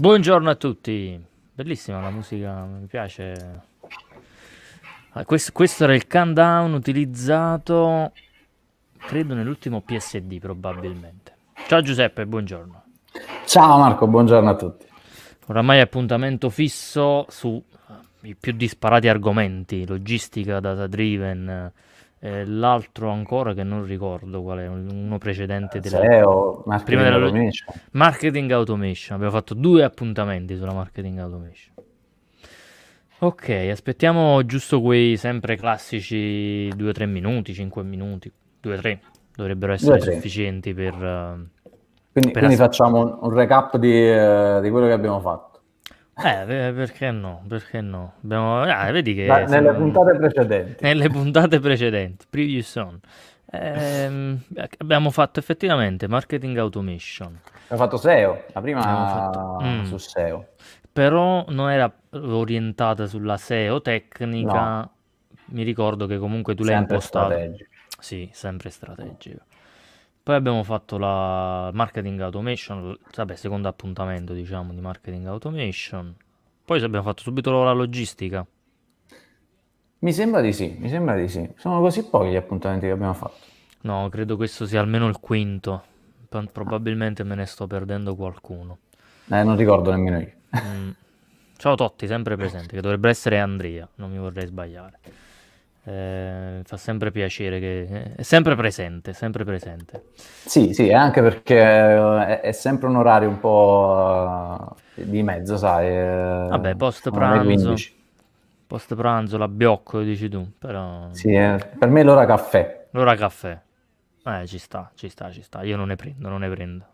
Buongiorno a tutti, bellissima la musica, mi piace. Ah, questo, questo, era il countdown utilizzato, credo, nell'ultimo PSD probabilmente. Ciao Giuseppe, buongiorno. Ciao Marco, buongiorno a tutti. Oramai appuntamento fisso sui eh, più disparati argomenti, logistica, data driven, eh, l'altro ancora che non ricordo qual è, uno precedente della SEO, prima della automation. marketing automation. Abbiamo fatto due appuntamenti sulla marketing automation. Ok, aspettiamo giusto quei sempre classici 2-3 minuti, 5 minuti, 2-3 dovrebbero essere 2-3. sufficienti per... Eh, quindi, per quindi ass- facciamo un recap di, eh, di quello che abbiamo fatto. Eh, perché no? Perché no? Abbiamo... Ah, vedi che Ma nelle siamo... puntate precedenti. Nelle puntate precedenti, previous on. Eh, abbiamo fatto effettivamente marketing automation. Abbiamo fatto SEO, la prima fatto... Mm. su SEO. Però non era orientata sulla SEO tecnica. No. Mi ricordo che comunque tu l'hai impostata. Sì, sempre strategica. Poi abbiamo fatto la marketing automation, vabbè, secondo appuntamento, diciamo, di marketing automation. Poi abbiamo fatto subito la logistica. Mi sembra di sì, mi sembra di sì. Sono così pochi gli appuntamenti che abbiamo fatto. No, credo questo sia almeno il quinto. Ah. Probabilmente me ne sto perdendo qualcuno. Eh, non ricordo nemmeno io. Mm. Ciao Totti, sempre presente, che dovrebbe essere Andrea, non mi vorrei sbagliare. Eh, fa sempre piacere che eh, è sempre presente, sempre presente. Sì, sì, anche perché eh, è, è sempre un orario un po' eh, di mezzo, sai. Vabbè, post pranzo. Post pranzo la biocco, dici tu, però... Sì, eh, per me l'ora caffè. L'ora caffè. Eh, ci sta, ci sta, ci sta. Io non ne prendo, non ne prendo.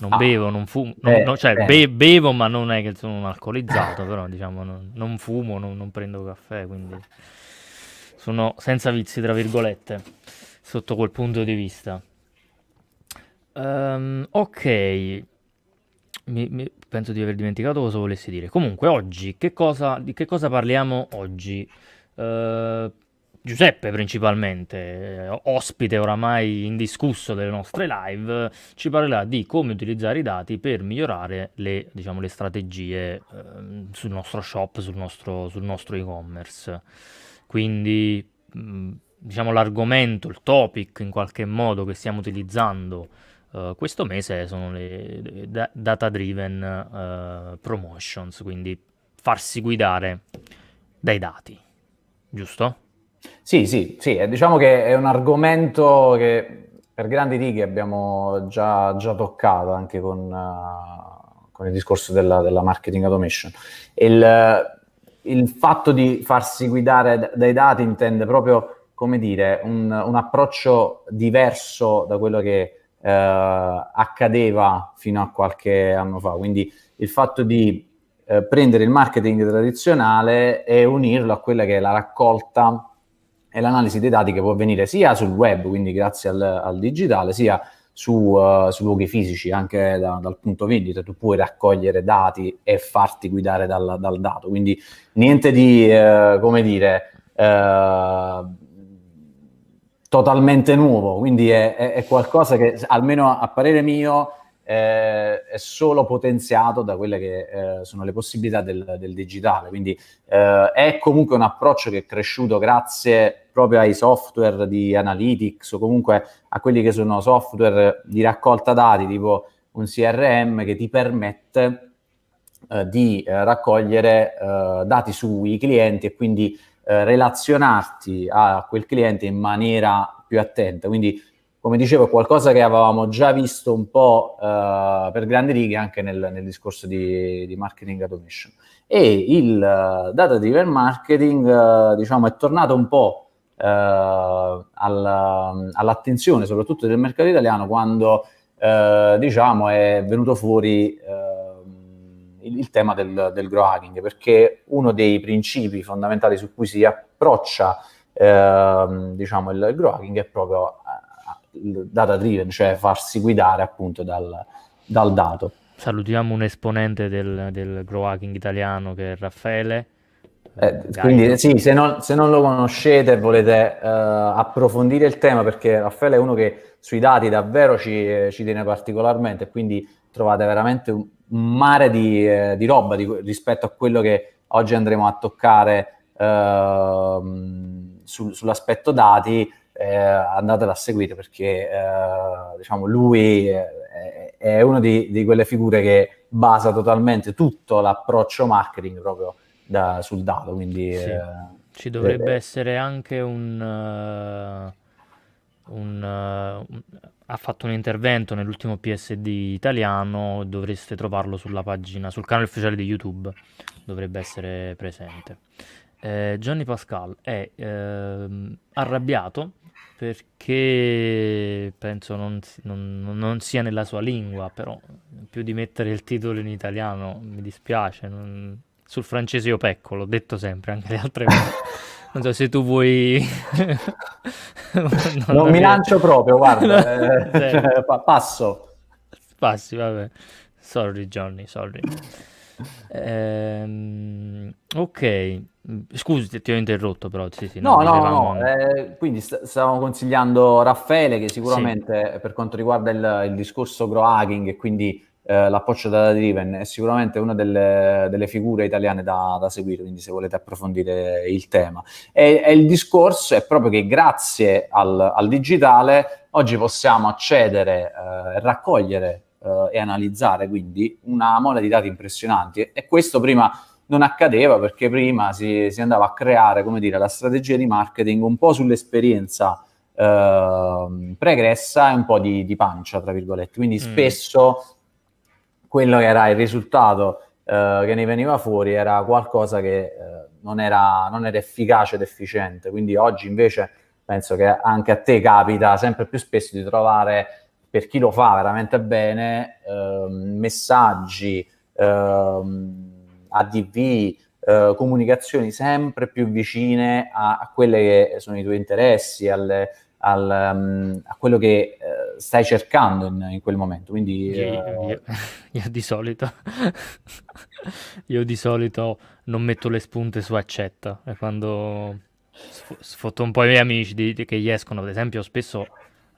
Non ah, bevo, non fumo, eh, no, cioè eh. be- bevo, ma non è che sono un alcolizzato, però diciamo non, non fumo, non, non prendo caffè, quindi sono senza vizi, tra virgolette, sotto quel punto di vista. Um, ok, mi, mi, penso di aver dimenticato cosa volessi dire. Comunque, oggi, che cosa, di che cosa parliamo oggi? Uh, Giuseppe principalmente, eh, ospite oramai indiscusso delle nostre live, ci parlerà di come utilizzare i dati per migliorare le, diciamo, le strategie eh, sul nostro shop, sul nostro, sul nostro e-commerce quindi mm, diciamo l'argomento, il topic in qualche modo che stiamo utilizzando uh, questo mese sono le data driven uh, eh, promotions, quindi farsi guidare dai dati, giusto? Sì, sì, sì, diciamo che è un argomento che per grandi righe abbiamo già, già toccato anche con, uh, con, il discorso della, della marketing automation. Il, il fatto di farsi guidare dai dati intende proprio, come dire, un, un approccio diverso da quello che eh, accadeva fino a qualche anno fa. Quindi il fatto di eh, prendere il marketing tradizionale e unirlo a quella che è la raccolta e l'analisi dei dati che può avvenire sia sul web, quindi grazie al, al digitale, sia su, uh, su luoghi fisici, anche da, dal punto vendita, tu puoi raccogliere dati e farti guidare dal, dal dato. Quindi niente di, uh, come dire, uh, totalmente nuovo, quindi è, è, è qualcosa che almeno a parere mio eh, è solo potenziato da quelle che eh, sono le possibilità del, del digitale. Quindi eh, è comunque un approccio che è cresciuto grazie proprio ai software di analytics o comunque a quelli che sono software di raccolta dati, tipo un CRM che ti permette eh, di eh, raccogliere eh, dati sui clienti e quindi relazionarti a quel cliente in maniera più attenta. Quindi come dicevo, qualcosa che avevamo già visto un po' eh, per grandi righe anche nel, nel discorso di, di, marketing automation. E il uh, eh, data driven marketing, uh, diciamo, è tornato un po' uh, eh, alla, mm, all'attenzione, soprattutto del mercato italiano, quando diciamo è venuto fuori ehm, il, il, tema del, del grow hacking, perché uno dei principi fondamentali su cui si approccia ehm, diciamo, il, il grow hacking è proprio data driven, cioè farsi guidare appunto dal, dal dato. Salutiamo un esponente del, del grow hacking italiano che è Raffaele. Eh, eh quindi sì, se non, se non, lo conoscete e volete eh, approfondire il tema, perché Raffaele è uno che sui dati davvero ci, eh, ci tiene particolarmente, quindi trovate veramente un mare di, eh, di roba di, rispetto a quello che oggi andremo a toccare ehm, sul, sull'aspetto dati eh, andatela a seguire perché eh, diciamo, lui è, è una di, di, quelle figure che basa totalmente tutto l'approccio marketing proprio da, sul dato. Quindi, sì. eh, Ci dovrebbe eh, essere anche un... Uh, un, uh, eh, un ha fatto un intervento nell'ultimo PSD italiano, dovreste trovarlo sulla pagina, sul canale ufficiale di YouTube, dovrebbe essere presente. Eh, Johnny Pascal è eh, arrabbiato perché penso non, non, non, sia nella sua lingua, però più di mettere il titolo in italiano mi dispiace. Non... Sul francese io pecco, l'ho detto sempre, anche le altre volte. Non so se tu vuoi... non mi lancio proprio, guarda, eh, cioè, passo. Passi, vabbè. Sorry Johnny, sorry ehm, ok, scusi ti ho interrotto però. Sì, sì, no, no, no, no. Eh, quindi st- stavamo consigliando Raffaele che sicuramente sì. Eh, per quanto riguarda il, il discorso grow hacking e quindi eh, l'approccio data driven è sicuramente una delle, delle figure italiane da, da, seguire, quindi se volete approfondire il tema. E, e il discorso è proprio che grazie al, al digitale oggi possiamo accedere eh, e eh, raccogliere eh, e analizzare quindi una mole di dati impressionanti e questo prima non accadeva perché prima si, si andava a creare, come dire, la strategia di marketing un po' sull'esperienza eh, pregressa e un po' di, di, pancia, tra virgolette. Quindi mm. spesso quello che era il risultato eh, che ne veniva fuori era qualcosa che eh, non, era, non, era, efficace ed efficiente. Quindi oggi invece penso che anche a te capita sempre più spesso di trovare per chi lo fa veramente bene, eh, messaggi, eh, ADV, eh, comunicazioni sempre più vicine a, a, quelle che sono i tuoi interessi, al, al, um, a quello che uh, stai cercando in, in, quel momento. Quindi, io, uh... io, eh, io, di solito, io, di solito, non metto le spunte su accetta e quando sfotto un po' i miei amici di, di, che gli escono, ad esempio, spesso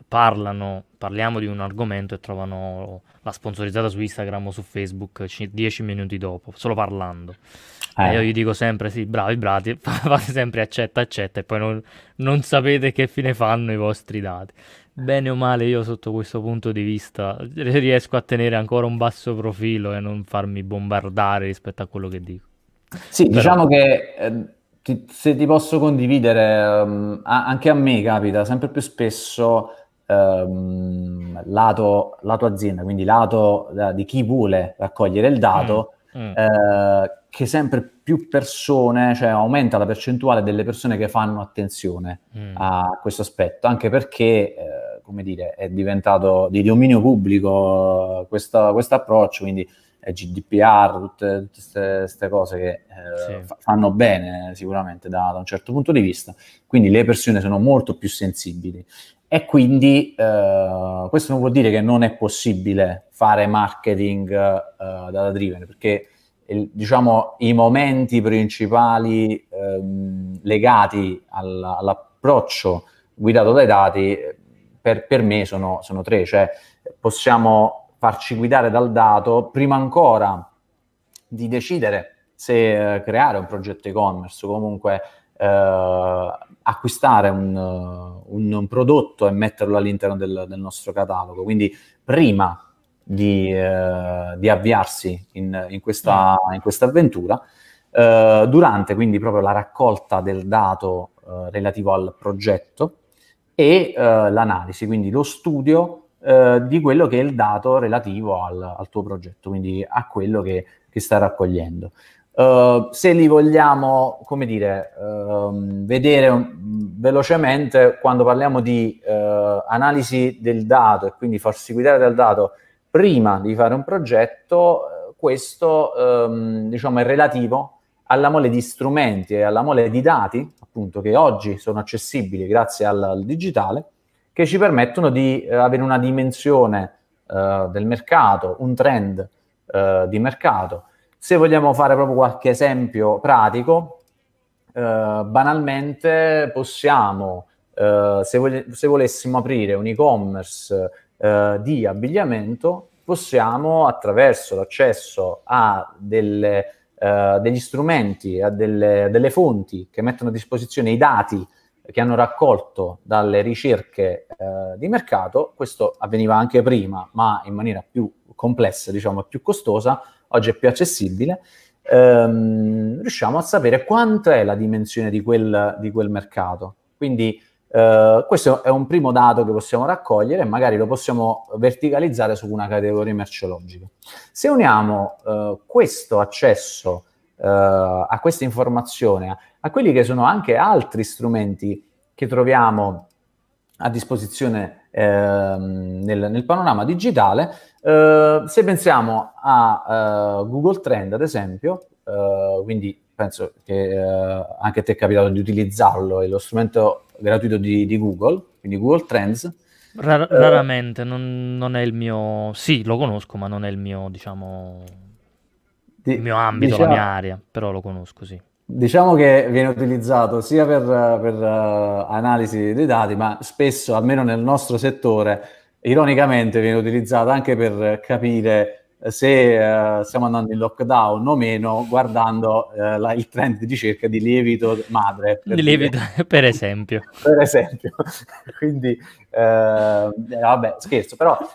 parlano, parliamo di un argomento e trovano la sponsorizzata su Instagram o su Facebook dieci minuti dopo, solo parlando. Eh. io gli dico sempre, sì, bravi, bravi, fate sempre accetta, accetta, e poi non, non sapete che fine fanno i vostri dati. Bene o male, io sotto questo punto di vista riesco a tenere ancora un basso profilo e non farmi bombardare rispetto a quello che dico. Sì, Però... diciamo che... Eh... se ti posso condividere, ehm, anche a me capita sempre più spesso ehm, lato, lato, azienda, quindi lato eh, di chi vuole raccogliere il dato, mm, mm, Eh, che sempre più persone, cioè aumenta la percentuale delle persone che fanno attenzione mm. a questo aspetto, anche perché, eh, come dire, è diventato di dominio pubblico eh, questo approccio, quindi è GDPR, tutte queste cose che eh, sì. fanno bene sicuramente da, da, un certo punto di vista, quindi le persone sono molto più sensibili. E quindi eh, questo non vuol dire che non è possibile fare marketing eh, data driven, perché il, diciamo, i momenti principali ehm, legati all, all'approccio guidato dai dati per, per me sono, sono, tre, cioè possiamo farci guidare dal dato prima ancora di decidere se eh, creare un progetto e-commerce o comunque eh, acquistare un, un, un, prodotto e metterlo all'interno del, del nostro catalogo. Quindi prima di, eh, di avviarsi in, in, questa, mm. in questa avventura, eh, durante quindi proprio la raccolta del dato eh, relativo al progetto e eh, l'analisi, quindi lo studio eh, di quello che è il dato relativo al, al tuo progetto, quindi a quello che, che stai raccogliendo. Ehm, se li vogliamo, come dire, uh, vedere um, velocemente, quando parliamo di uh, analisi del dato e quindi farsi guidare dal dato prima di fare un progetto, eh, questo um, diciamo, è relativo alla mole di strumenti e alla mole di dati, appunto, che oggi sono accessibili grazie al, al digitale, che ci permettono di eh, avere una dimensione del mercato, un trend di mercato, se vogliamo fare proprio qualche esempio pratico, eh, banalmente possiamo, eh, se, vogli- se, volessimo aprire un e-commerce eh, di abbigliamento, possiamo attraverso l'accesso a delle, eh, degli strumenti, a delle, delle fonti che mettono a disposizione i dati che hanno raccolto dalle ricerche eh, di mercato, questo avveniva anche prima, ma in maniera più complessa, diciamo, più costosa, oggi è più accessibile, ehm, riusciamo a sapere quanto è la dimensione di quel, di quel mercato. Quindi eh, questo è un primo dato che possiamo raccogliere e magari lo possiamo verticalizzare su una categoria merceologica. Se uniamo eh, questo accesso eh, a questa informazione a quelli che sono anche altri strumenti che troviamo a disposizione ehm, nel, nel, panorama digitale, eh, se pensiamo a uh, Google Trend, ad esempio, uh, quindi penso che anche a te è capitato di utilizzarlo, è lo strumento gratuito di, di Google, quindi Google Trends. Rar- raramente, non, non, è il mio... Sì, lo conosco, ma non è il mio, diciamo... Di, il mio ambito, diciamo, la mia area, però lo conosco, sì. Diciamo che viene utilizzato sia per, per analisi dei dati, ma spesso, almeno nel nostro settore, ironicamente viene utilizzata anche per capire eh, se eh, stiamo andando in lockdown o meno guardando eh, la, il trend di ricerca di lievito madre. Per, lievito, per esempio. per esempio. Quindi, eh, eh, vabbè, scherzo, però...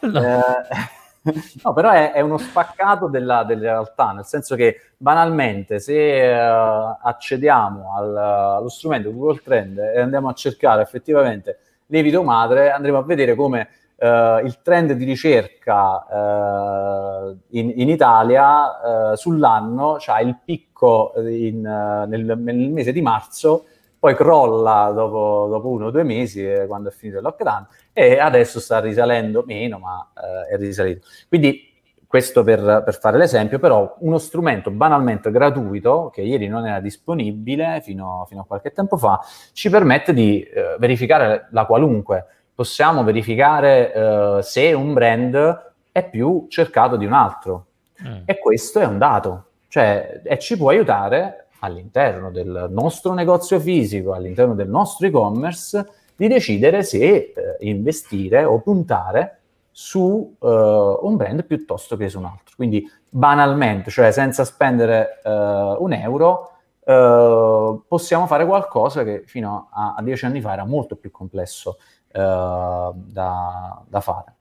No. Eh, no però è, è, uno spaccato della, della, realtà, nel senso che banalmente se accediamo al, allo strumento Google Trend e andiamo a cercare effettivamente lievito madre, andremo a vedere come eh, il trend di ricerca eh, in, in, Italia eh, sull'anno ha cioè il picco in, eh, nel, nel, mese di marzo, poi crolla dopo, dopo uno o due mesi eh, quando è finito il lockdown e adesso sta risalendo meno, ma eh, è risalito. Quindi questo per, per, fare l'esempio, però uno strumento banalmente gratuito, che ieri non era disponibile fino, fino a qualche tempo fa, ci permette di eh, verificare la qualunque possiamo verificare eh, se un brand è più cercato di un altro. Mm. E questo è un dato, cioè e ci può aiutare all'interno del nostro negozio fisico, all'interno del nostro e-commerce, di decidere se eh, investire o puntare su uh, un brand piuttosto che su un altro. Quindi banalmente, cioè senza spendere uh, un euro, uh, possiamo fare qualcosa che fino a, a, dieci anni fa era molto più complesso. Eh, da, da, fare.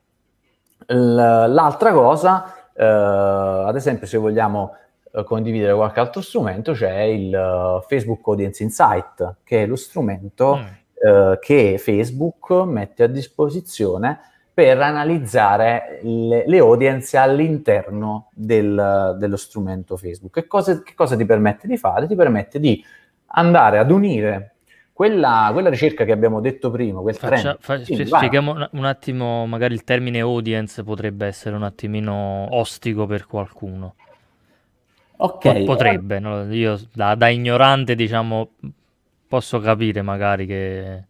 l'altra cosa, eh, ad esempio, se vogliamo eh, condividere qualche altro strumento, c'è il Facebook Audience Insight, che è lo strumento mm. che Facebook mette a disposizione per analizzare le, le, audience all'interno del, dello strumento Facebook. Che cosa, che cosa, ti permette di fare? Ti permette di andare ad unire quella, quella, ricerca che abbiamo detto prima, quel Faccia, trend, fa, sì, spieghiamo un, un attimo, magari il termine audience potrebbe essere un attimino ostico per qualcuno. Ok. potrebbe, no? io da, da, ignorante diciamo posso capire magari che...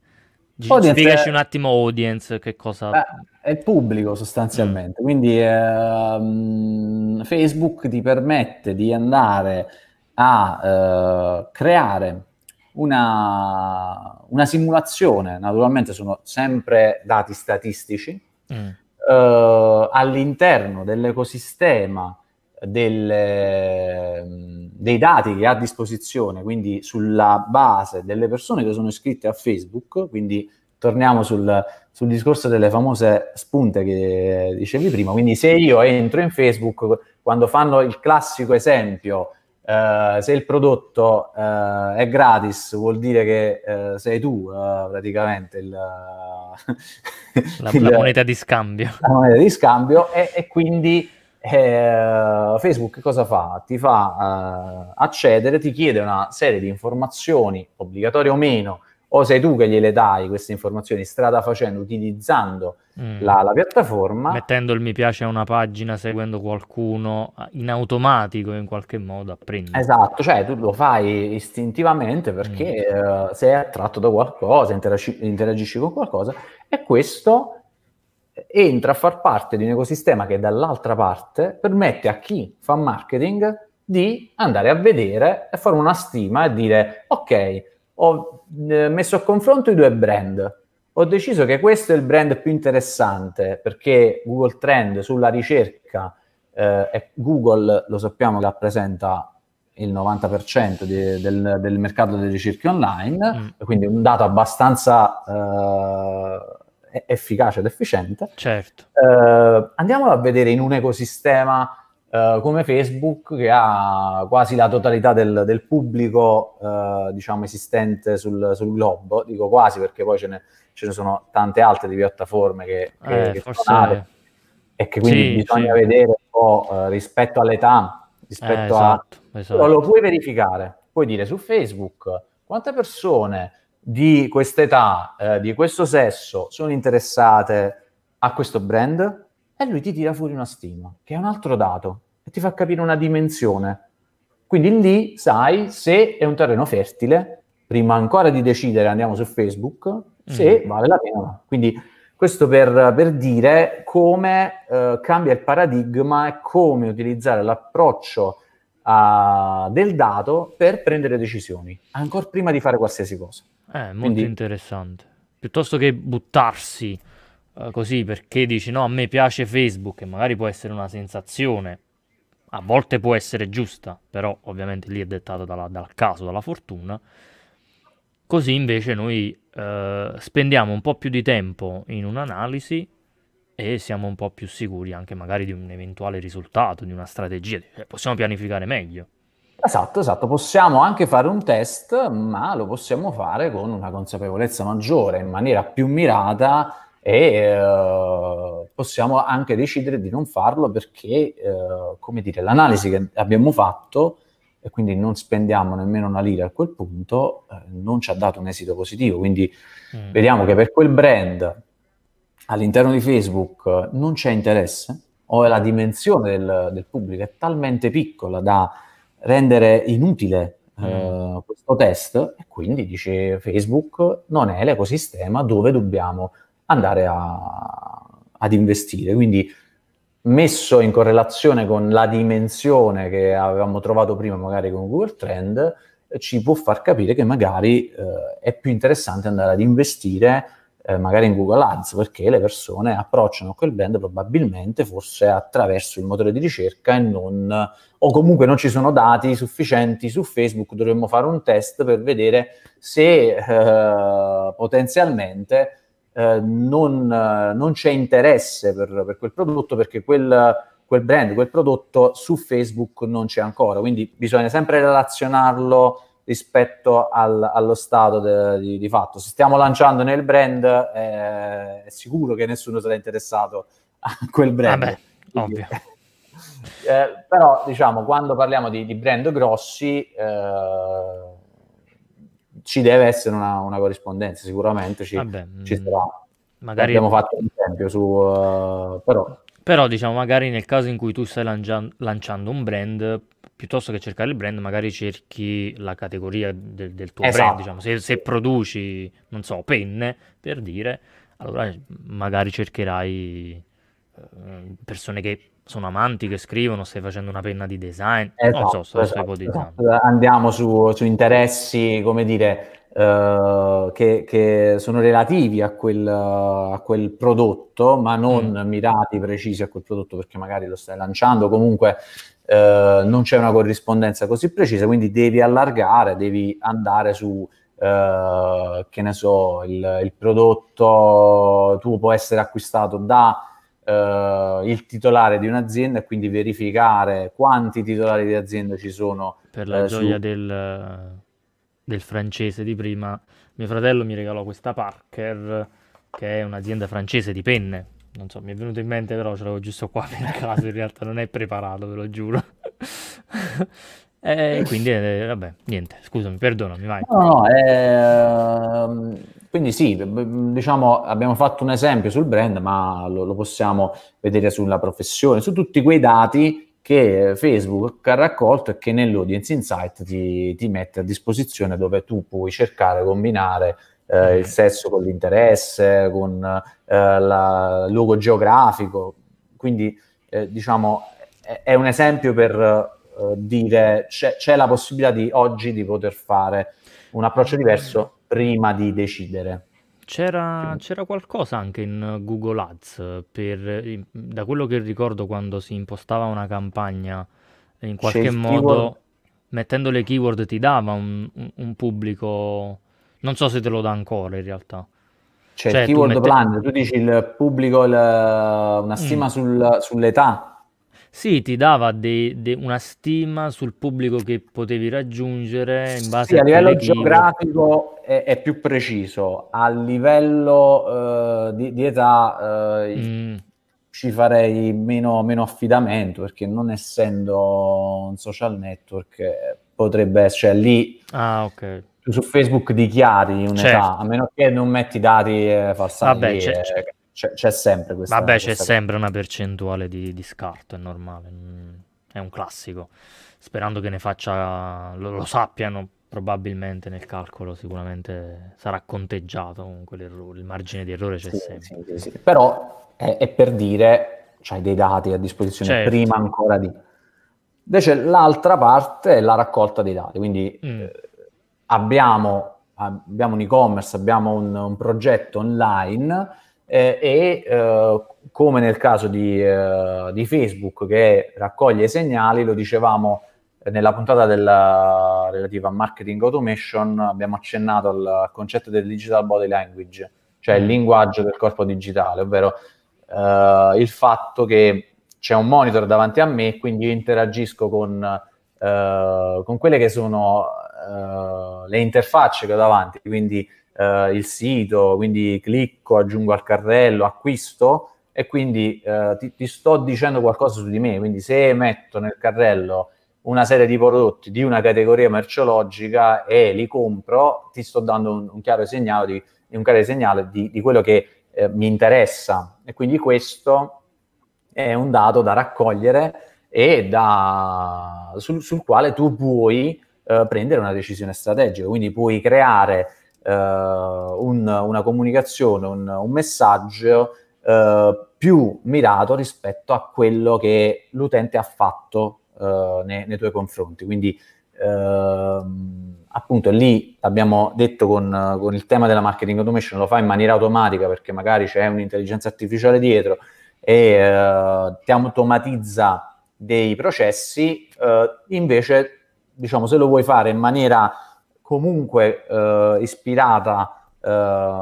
Audience Spiegaci è... un attimo audience che cosa... Beh, è pubblico sostanzialmente, mm. quindi eh, Facebook ti permette di andare a eh, creare una, una simulazione, naturalmente sono sempre dati statistici, mm. eh, all'interno dell'ecosistema delle, dei dati che ha a disposizione, quindi sulla base delle persone che sono iscritte a Facebook, quindi torniamo sul, sul, discorso delle famose spunte che dicevi prima. Quindi, se io entro in Facebook, quando fanno il classico esempio eh, se il prodotto uh, è gratis, vuol dire che uh, sei tu praticamente il, la, il, la, moneta di scambio. La moneta di scambio e, e quindi eh, Facebook cosa fa? Ti fa accedere, ti chiede una serie di informazioni, obbligatorie o meno, o sei tu che gliele dai queste informazioni strada facendo, utilizzando mm. la, la, piattaforma. Mettendo il mi piace a una pagina, seguendo qualcuno in automatico in qualche modo apprendi. Esatto, cioè tu lo fai istintivamente perché mm. uh, sei attratto da qualcosa, interagisci, interagisci con qualcosa e questo entra a far parte di un ecosistema che dall'altra parte permette a chi fa marketing di andare a vedere e fare una stima e dire ok, ho eh, messo a confronto i due brand. Ho deciso che questo è il brand più interessante perché Google Trend sulla ricerca eh, e Google lo sappiamo rappresenta il 90% di, del, del, mercato delle ricerche online, mm. quindi un dato abbastanza eh, efficace ed efficiente. Certo. Eh, andiamolo a vedere in un ecosistema eh, come Facebook che ha quasi la totalità del, del pubblico eh, diciamo esistente sul, sul, globo, dico quasi perché poi ce ne, ce ne sono tante altre di piattaforme che, che, eh, che forse... e che quindi sì, bisogna sì. vedere un po' eh, rispetto all'età, rispetto esatto, a... Esatto. esatto. Lo puoi verificare, puoi dire su Facebook quante persone di quest'età, eh, di questo sesso sono interessate a questo brand? e lui ti tira fuori una stima, che è un altro dato, e ti fa capire una dimensione. Quindi lì sai se è un terreno fertile, prima ancora di decidere andiamo su Facebook, se mm. vale la pena. Quindi questo per, per dire come eh, cambia il paradigma e come utilizzare l'approccio uh, del dato per prendere decisioni, ancora prima di fare qualsiasi cosa. È eh, molto Quindi, interessante. Piuttosto che buttarsi eh, così perché dici no, a me piace Facebook e magari può essere una sensazione, a volte può essere giusta, però ovviamente lì è dettata dal caso, dalla fortuna. Così invece noi eh, spendiamo un po' più di tempo in un'analisi e siamo un po' più sicuri anche magari di un eventuale risultato, di una strategia, eh, possiamo pianificare meglio. Esatto, esatto, possiamo anche fare un test, ma lo possiamo fare con una consapevolezza maggiore, in maniera più mirata e uh, possiamo anche decidere di non farlo perché, uh, come dire, l'analisi che abbiamo fatto e quindi non spendiamo nemmeno una lira a quel punto, eh, non ci ha dato un esito positivo. Quindi mm. vediamo che per quel brand all'interno di Facebook eh, non c'è interesse o la dimensione del, del pubblico è talmente piccola da rendere inutile uh, questo test e quindi dice Facebook non è l'ecosistema dove dobbiamo andare a, ad investire. Quindi messo in correlazione con la dimensione che avevamo trovato prima magari con Google Trend, ci può far capire che magari eh, è più interessante andare ad investire eh, magari in Google Ads, perché le persone approcciano quel brand probabilmente forse attraverso il motore di ricerca e non, o comunque non ci sono dati sufficienti su Facebook, dovremmo fare un test per vedere se eh, potenzialmente eh, non, eh, non, c'è interesse per, per quel prodotto perché quel, quel, brand, quel prodotto su Facebook non c'è ancora. Quindi bisogna sempre relazionarlo rispetto al, allo stato de, di, di, fatto. Se stiamo lanciando nel brand, eh, è sicuro che nessuno sarà interessato a quel brand. Vabbè, Quindi, ovvio. Eh, però diciamo quando parliamo di, di brand grossi eh, ci deve essere una, una corrispondenza, sicuramente ci, Vabbè, ci mm, sarà. Magari... Abbiamo fatto un esempio su... Uh, però... però diciamo, magari nel caso in cui tu stai lanciando, lanciando un brand, piuttosto che cercare il brand, magari cerchi la categoria del, del tuo esatto. brand. Diciamo. Se, se, produci, non so, penne per dire, allora magari cercherai eh, persone che sono amanti che scrivono, stai facendo una penna di design, esatto, non so, esatto, sto esatto, ipotizzando. Esatto. Andiamo su, su, interessi, come dire, eh, che, che, sono relativi a quel, a quel prodotto, ma non mm. mirati precisi a quel prodotto perché magari lo stai lanciando, comunque eh, non c'è una corrispondenza così precisa, quindi devi allargare, devi andare su... Eh, che ne so, il, il prodotto tuo può essere acquistato da eh, il titolare di un'azienda e quindi verificare quanti titolari di azienda ci sono. Per la eh, gioia su... del, del, francese di prima, mio fratello mi regalò questa Parker, che è un'azienda francese di penne. Non so, mi è venuto in mente, però ce l'avevo giusto qua per caso. In realtà non è preparato, ve lo giuro. E quindi, eh, vabbè, niente, scusami, perdonami, vai. No, no, ehm, quindi sì, diciamo, abbiamo fatto un esempio sul brand, ma lo, lo possiamo vedere sulla professione, su tutti quei dati che Facebook ha raccolto e che nell'audience insight ti, ti mette a disposizione dove tu puoi cercare, combinare eh, mm. il sesso con l'interesse, con eh, il luogo geografico. Quindi eh, diciamo è, è, un esempio per eh, dire c'è, c'è la possibilità di oggi di poter fare un approccio diverso prima di decidere. C'era, c'era, qualcosa anche in Google Ads, per, da quello che ricordo quando si impostava una campagna, in qualche C'è modo keyword... mettendo le keyword ti dava un, un, pubblico, non so se te lo dà ancora in realtà. C'è cioè, il keyword mette... plan, tu dici il pubblico, il, una stima mm. sul, sull'età sì, ti dava dei, de- una stima sul pubblico che potevi raggiungere in base sì, a, livello geografico è, è, più preciso, a livello uh, di, di, età uh, mm. ci farei meno, meno, affidamento perché non essendo un social network eh, potrebbe essere cioè, lì. Ah, ok su Facebook dichiari un'età, certo. a meno che non metti dati eh, falsati. Vabbè, certo, c'è, c'è, c'è sempre questa... Vabbè, questa c'è cosa. sempre una percentuale di, di, scarto, è normale, mm, è un classico. Sperando che ne faccia, lo, lo sappiano, probabilmente nel calcolo sicuramente sarà conteggiato comunque l'errore, il margine di errore c'è sì, sempre. Sì, sì. Però è, è, per dire, c'hai dei dati a disposizione certo. prima ancora di... Invece l'altra parte è la raccolta dei dati, quindi mm. eh, abbiamo, abbiamo, un e-commerce, abbiamo un, un progetto online eh, e eh, come nel caso di, eh, di, Facebook che raccoglie i segnali, lo dicevamo eh, nella puntata della, relativa a marketing automation, abbiamo accennato al concetto del digital body language, cioè il mm. linguaggio del corpo digitale, ovvero eh, il fatto che c'è un monitor davanti a me e quindi interagisco con, eh, con quelle che sono le interfacce che ho davanti, quindi eh, il sito, quindi clicco, aggiungo al carrello, acquisto e quindi eh, ti, ti, sto dicendo qualcosa su di me. Quindi se metto nel carrello una serie di prodotti di una categoria merceologica e li compro, ti sto dando un, un chiaro segnale, di, un chiaro segnale di, di quello che eh, mi interessa. E quindi questo è un dato da raccogliere e da, sul, sul, quale tu puoi eh, prendere una decisione strategica. Quindi puoi creare eh, un, una comunicazione, un, un messaggio eh, più mirato rispetto a quello che l'utente ha fatto eh, nei, nei, tuoi confronti. Quindi ehm, appunto lì abbiamo detto con, con, il tema della marketing automation lo fa in maniera automatica perché magari c'è un'intelligenza artificiale dietro e eh, ti automatizza dei processi, eh, invece diciamo se lo vuoi fare in maniera comunque eh, ispirata eh,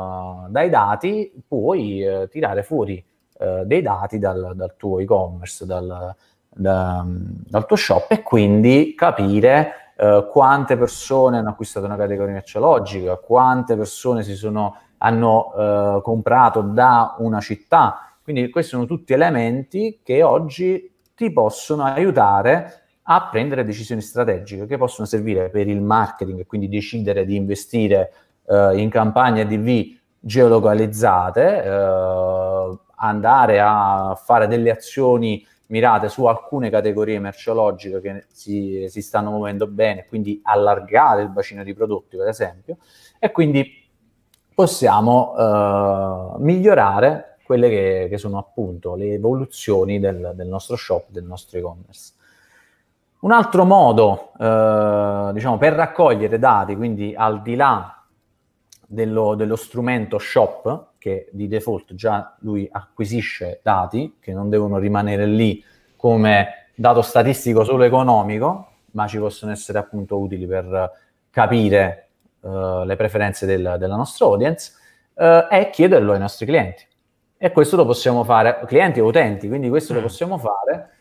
dai dati, puoi eh, tirare fuori eh, dei dati dal, dal tuo e-commerce, dal, da, dal tuo shop e quindi capire eh, quante persone hanno acquistato una categoria merceologica, quante persone si sono, hanno eh, comprato da una città. Quindi questi sono tutti elementi che oggi ti possono aiutare a prendere decisioni strategiche che possono servire per il marketing, quindi decidere di investire eh, in campagne ADV geolocalizzate, eh, andare a fare delle azioni mirate su alcune categorie merceologiche che si, si stanno muovendo bene, quindi allargare il bacino di prodotti, per esempio, e quindi possiamo eh, migliorare quelle che, che, sono appunto le evoluzioni del, del nostro shop, del nostro e-commerce. Un altro modo, eh, diciamo, per raccogliere dati, quindi al di là dello, dello, strumento shop, che di default già lui acquisisce dati, che non devono rimanere lì come dato statistico solo economico, ma ci possono essere appunto utili per capire eh, le preferenze del, della nostra audience, eh, e chiederlo ai nostri clienti. E questo lo possiamo fare, clienti e utenti, quindi questo lo mm. possiamo fare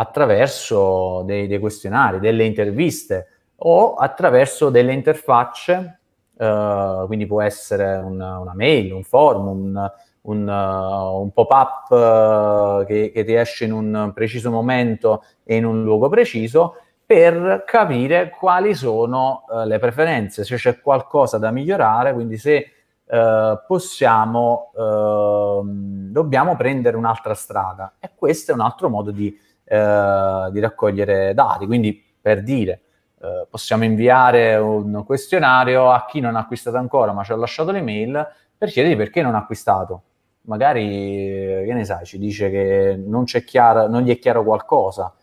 attraverso dei, dei questionari, delle interviste o attraverso delle interfacce, eh, quindi può essere una, una, mail, un form, un, un, uh, un pop-up uh, che, che esce in un preciso momento e in un luogo preciso per capire quali sono uh, le preferenze, se c'è qualcosa da migliorare, quindi se Uh, possiamo, uh, dobbiamo prendere un'altra strada. E questo è un altro modo di eh, di raccogliere dati. Quindi, per dire, eh, possiamo inviare un questionario a chi non ha acquistato ancora ma ci ha lasciato l'email per chiedergli perché non ha acquistato. Magari, eh, che ne sai, ci dice che non, c'è chiaro, non gli è chiaro qualcosa.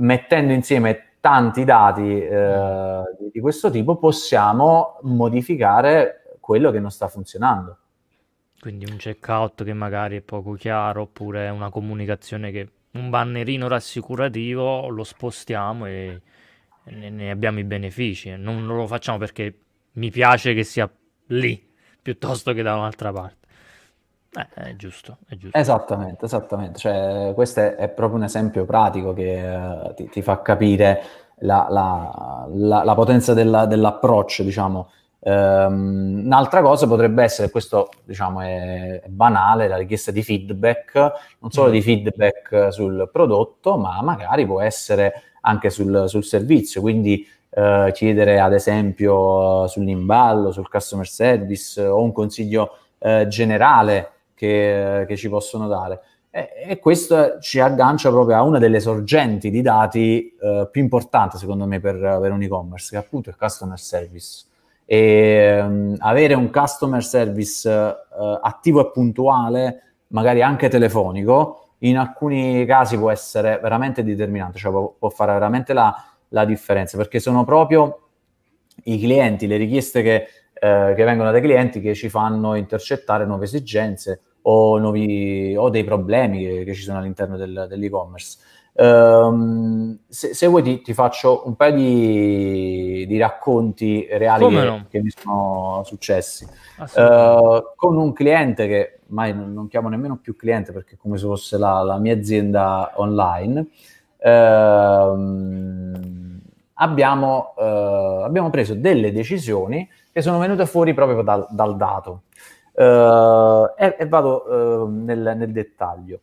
Mettendo insieme tanti dati eh, di questo tipo possiamo modificare quello che non sta funzionando. Quindi un checkout che magari è poco chiaro oppure una comunicazione che un bannerino rassicurativo, lo spostiamo e ne abbiamo i benefici. Non lo facciamo perché mi piace che sia lì piuttosto che da un'altra parte. Eh, è, giusto, è giusto, Esattamente, esattamente. Cioè, questo è, proprio un esempio pratico che uh, ti, ti, fa capire la, la, la, la potenza della, dell'approccio, diciamo, Um, un'altra cosa potrebbe essere, questo diciamo è, è, banale, la richiesta di feedback, non solo di mm. feedback sul prodotto, ma magari può essere anche sul, sul servizio, quindi eh, chiedere ad esempio sull'imballo, sul customer service o un consiglio eh, generale che, che, ci possono dare. E, e, questo ci aggancia proprio a una delle sorgenti di dati eh, più importanti secondo me per, per un e-commerce, che appunto è il customer service e um, avere un customer service uh, attivo e puntuale, magari anche telefonico, in alcuni casi può essere veramente determinante, cioè può, può fare veramente la, la, differenza, perché sono proprio i clienti, le richieste che, eh, che, vengono dai clienti che ci fanno intercettare nuove esigenze o, nuovi, o dei problemi che, che, ci sono all'interno del, dell'e-commerce. Um, se, se, vuoi ti, ti, faccio un paio di, di racconti reali che, che, mi sono successi. Uh, con un cliente che mai non, non, chiamo nemmeno più cliente perché è come se fosse la, la mia azienda online, uh, abbiamo, uh, abbiamo, preso delle decisioni che sono venute fuori proprio dal, dal dato. E, e, vado nel, nel dettaglio.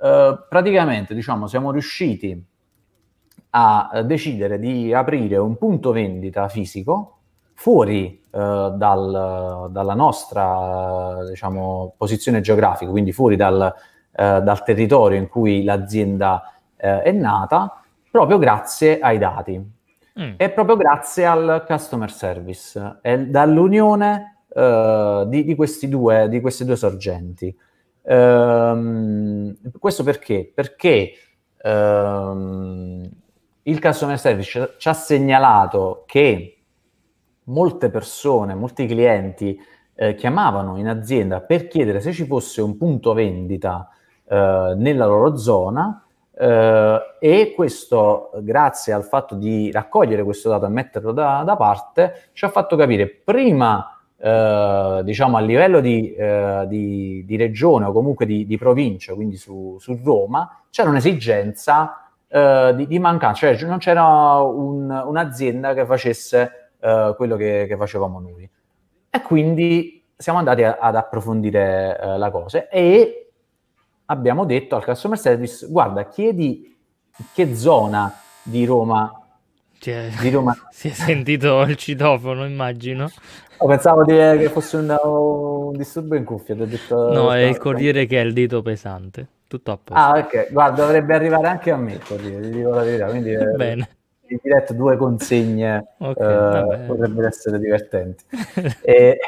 Eh, praticamente diciamo, siamo riusciti a decidere di aprire un punto vendita fisico fuori eh, dal, dalla nostra diciamo, posizione geografica, quindi fuori dal, eh, dal, territorio in cui l'azienda eh, è nata, proprio grazie ai dati. Mm. E proprio grazie al customer service, è dall'unione eh, di, di, due, di, queste due sorgenti. Ehm, questo perché? Perché ehm, il customer service ci ha segnalato che molte persone, molti clienti eh, chiamavano in azienda per chiedere se ci fosse un punto vendita eh, nella loro zona Uh, e questo, grazie al fatto di raccogliere questo dato e metterlo da, da parte, ci ha fatto capire prima eh, diciamo a livello di, eh, di, di, regione o comunque di, di provincia, quindi su, su Roma, c'era un'esigenza eh, di, di, mancanza, cioè non c'era un, un'azienda che facesse uh, quello che, che, facevamo noi. E quindi siamo andati a, ad approfondire uh, la cosa e abbiamo detto al customer service, guarda, chiedi che zona di Roma cioè, di Roma. Si è sentito il citofono, immagino. Oh, pensavo di, che fosse un, un, disturbo in cuffia. Detto, no, è il corriere che ha il dito pesante. Tutto a posto. Ah, ok. Guarda, dovrebbe arrivare anche a me corriere, ti dico la verità. Quindi, eh, Bene. In diretta due consegne okay, eh, potrebbero essere divertenti. e,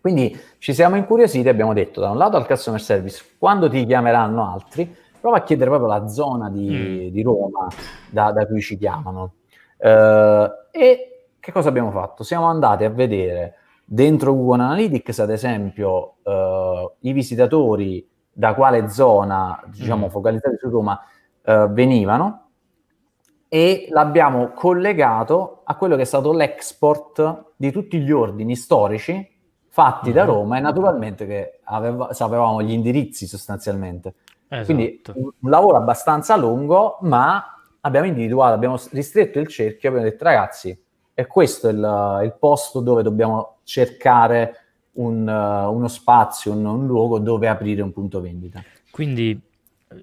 quindi ci siamo incuriositi abbiamo detto da un lato al customer service quando ti chiameranno altri prova a chiedere proprio la zona di, mm. di Roma da, da, cui ci chiamano. Eh, e che cosa abbiamo fatto? Siamo andati a vedere dentro Google Analytics, ad esempio, eh, i visitatori da quale zona, diciamo, mm. focalizzati su Roma, eh, venivano e l'abbiamo collegato a quello che è stato l'export di tutti gli ordini storici fatti mm da mm-hmm. Roma e naturalmente che aveva, sapevamo gli indirizzi sostanzialmente. Esatto. Quindi un lavoro abbastanza lungo, ma abbiamo individuato, abbiamo ristretto il cerchio, abbiamo detto ragazzi, è questo il, il posto dove dobbiamo cercare un, uno spazio, un, un, luogo dove aprire un punto vendita. Quindi,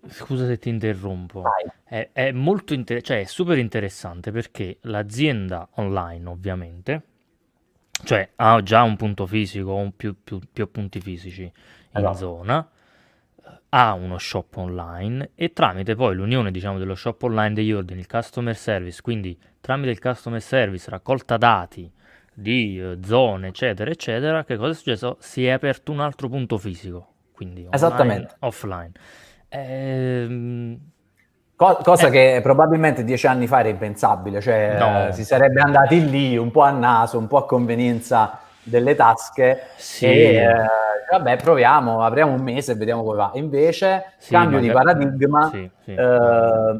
scusa se ti interrompo, è, è, molto inter- cioè è super interessante perché l'azienda online ovviamente, cioè ha già un punto fisico o più, più, più, punti fisici in allora. Esatto. zona, ha uno shop online e tramite poi l'unione diciamo, dello shop online degli ordini, il customer service, quindi tramite il customer service raccolta dati di eh, zone eccetera eccetera, che cosa è successo? Si è aperto un altro punto fisico, quindi online, offline. Ehm, cosa eh. che probabilmente dieci anni fa era impensabile, cioè no. Eh, si sarebbe andati lì un po' a naso, un po' a convenienza delle tasche sì. e eh, vabbè proviamo, apriamo un mese e vediamo come va. Invece sì, cambio di paradigma, sì, eh,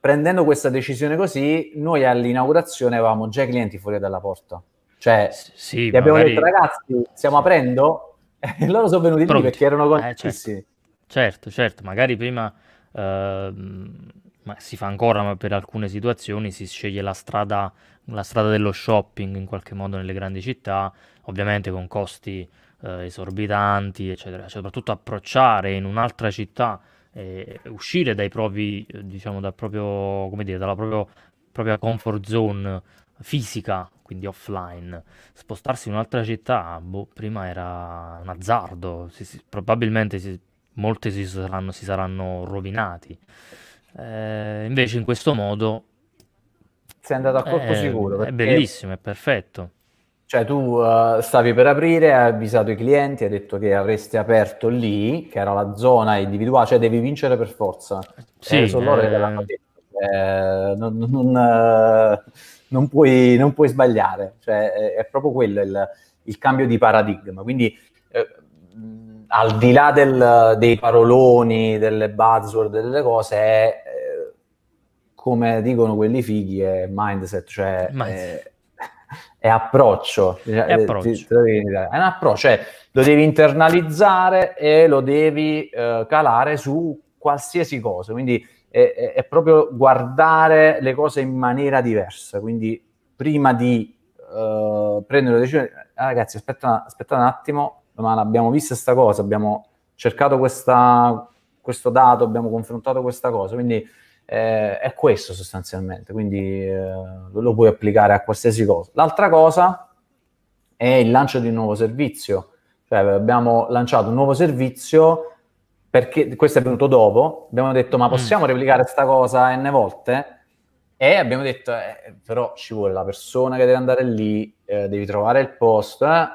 prendendo questa decisione così, noi all'inaugurazione avevamo già i clienti fuori dalla porta. Cioè, sì, magari... abbiamo detto ragazzi, stiamo aprendo e loro sono venuti Pronti. lì perché erano contentissimi. Eh, certo. certo, certo, magari prima... Uh ma si fa ancora, ma per alcune situazioni si sceglie la strada, la strada dello shopping in qualche modo nelle grandi città, ovviamente con costi eh, esorbitanti, eccetera, cioè, soprattutto approcciare in un'altra città, eh, uscire dai propri, eh, diciamo, dal proprio, come dire, dalla proprio, propria comfort zone fisica, quindi offline, spostarsi in un'altra città, boh, prima era un azzardo, si, si, probabilmente si, molte si saranno, si saranno rovinati. Eh, invece in questo modo... Sei andato a colpo è, eh, sicuro. È bellissimo, è perfetto. Cioè tu uh, stavi per aprire, hai avvisato i clienti, hai detto che avresti aperto lì, che era la zona individuale, cioè devi vincere per forza. Eh, sì, eh, sono loro che l'hanno detto. Eh, non, non, non, puoi, non, puoi, sbagliare, cioè, è, è proprio quello il, il, cambio di paradigma. Quindi eh, al di là del, dei paroloni, delle buzzword, delle cose, è eh, come dicono quelli fighi, è mindset, cioè mindset. È, è, approccio. È, cioè, eh, approccio. è un approccio, cioè, lo devi internalizzare e lo devi eh, calare su qualsiasi cosa, quindi è, è proprio guardare le cose in maniera diversa, quindi prima di Uh, prendere una decisione, ah, ragazzi, aspetta, aspetta, un attimo, ma l'abbiamo vista questa cosa, abbiamo cercato questa, questo dato, abbiamo confrontato questa cosa, quindi eh, è questo sostanzialmente, quindi eh, lo puoi applicare a qualsiasi cosa. L'altra cosa è il lancio di un nuovo servizio, cioè abbiamo lanciato un nuovo servizio perché questo è venuto dopo, abbiamo detto ma mm. possiamo mm. replicare questa cosa n volte? E abbiamo detto, eh, però ci vuole la persona che deve andare lì, eh, devi trovare il posto, eh,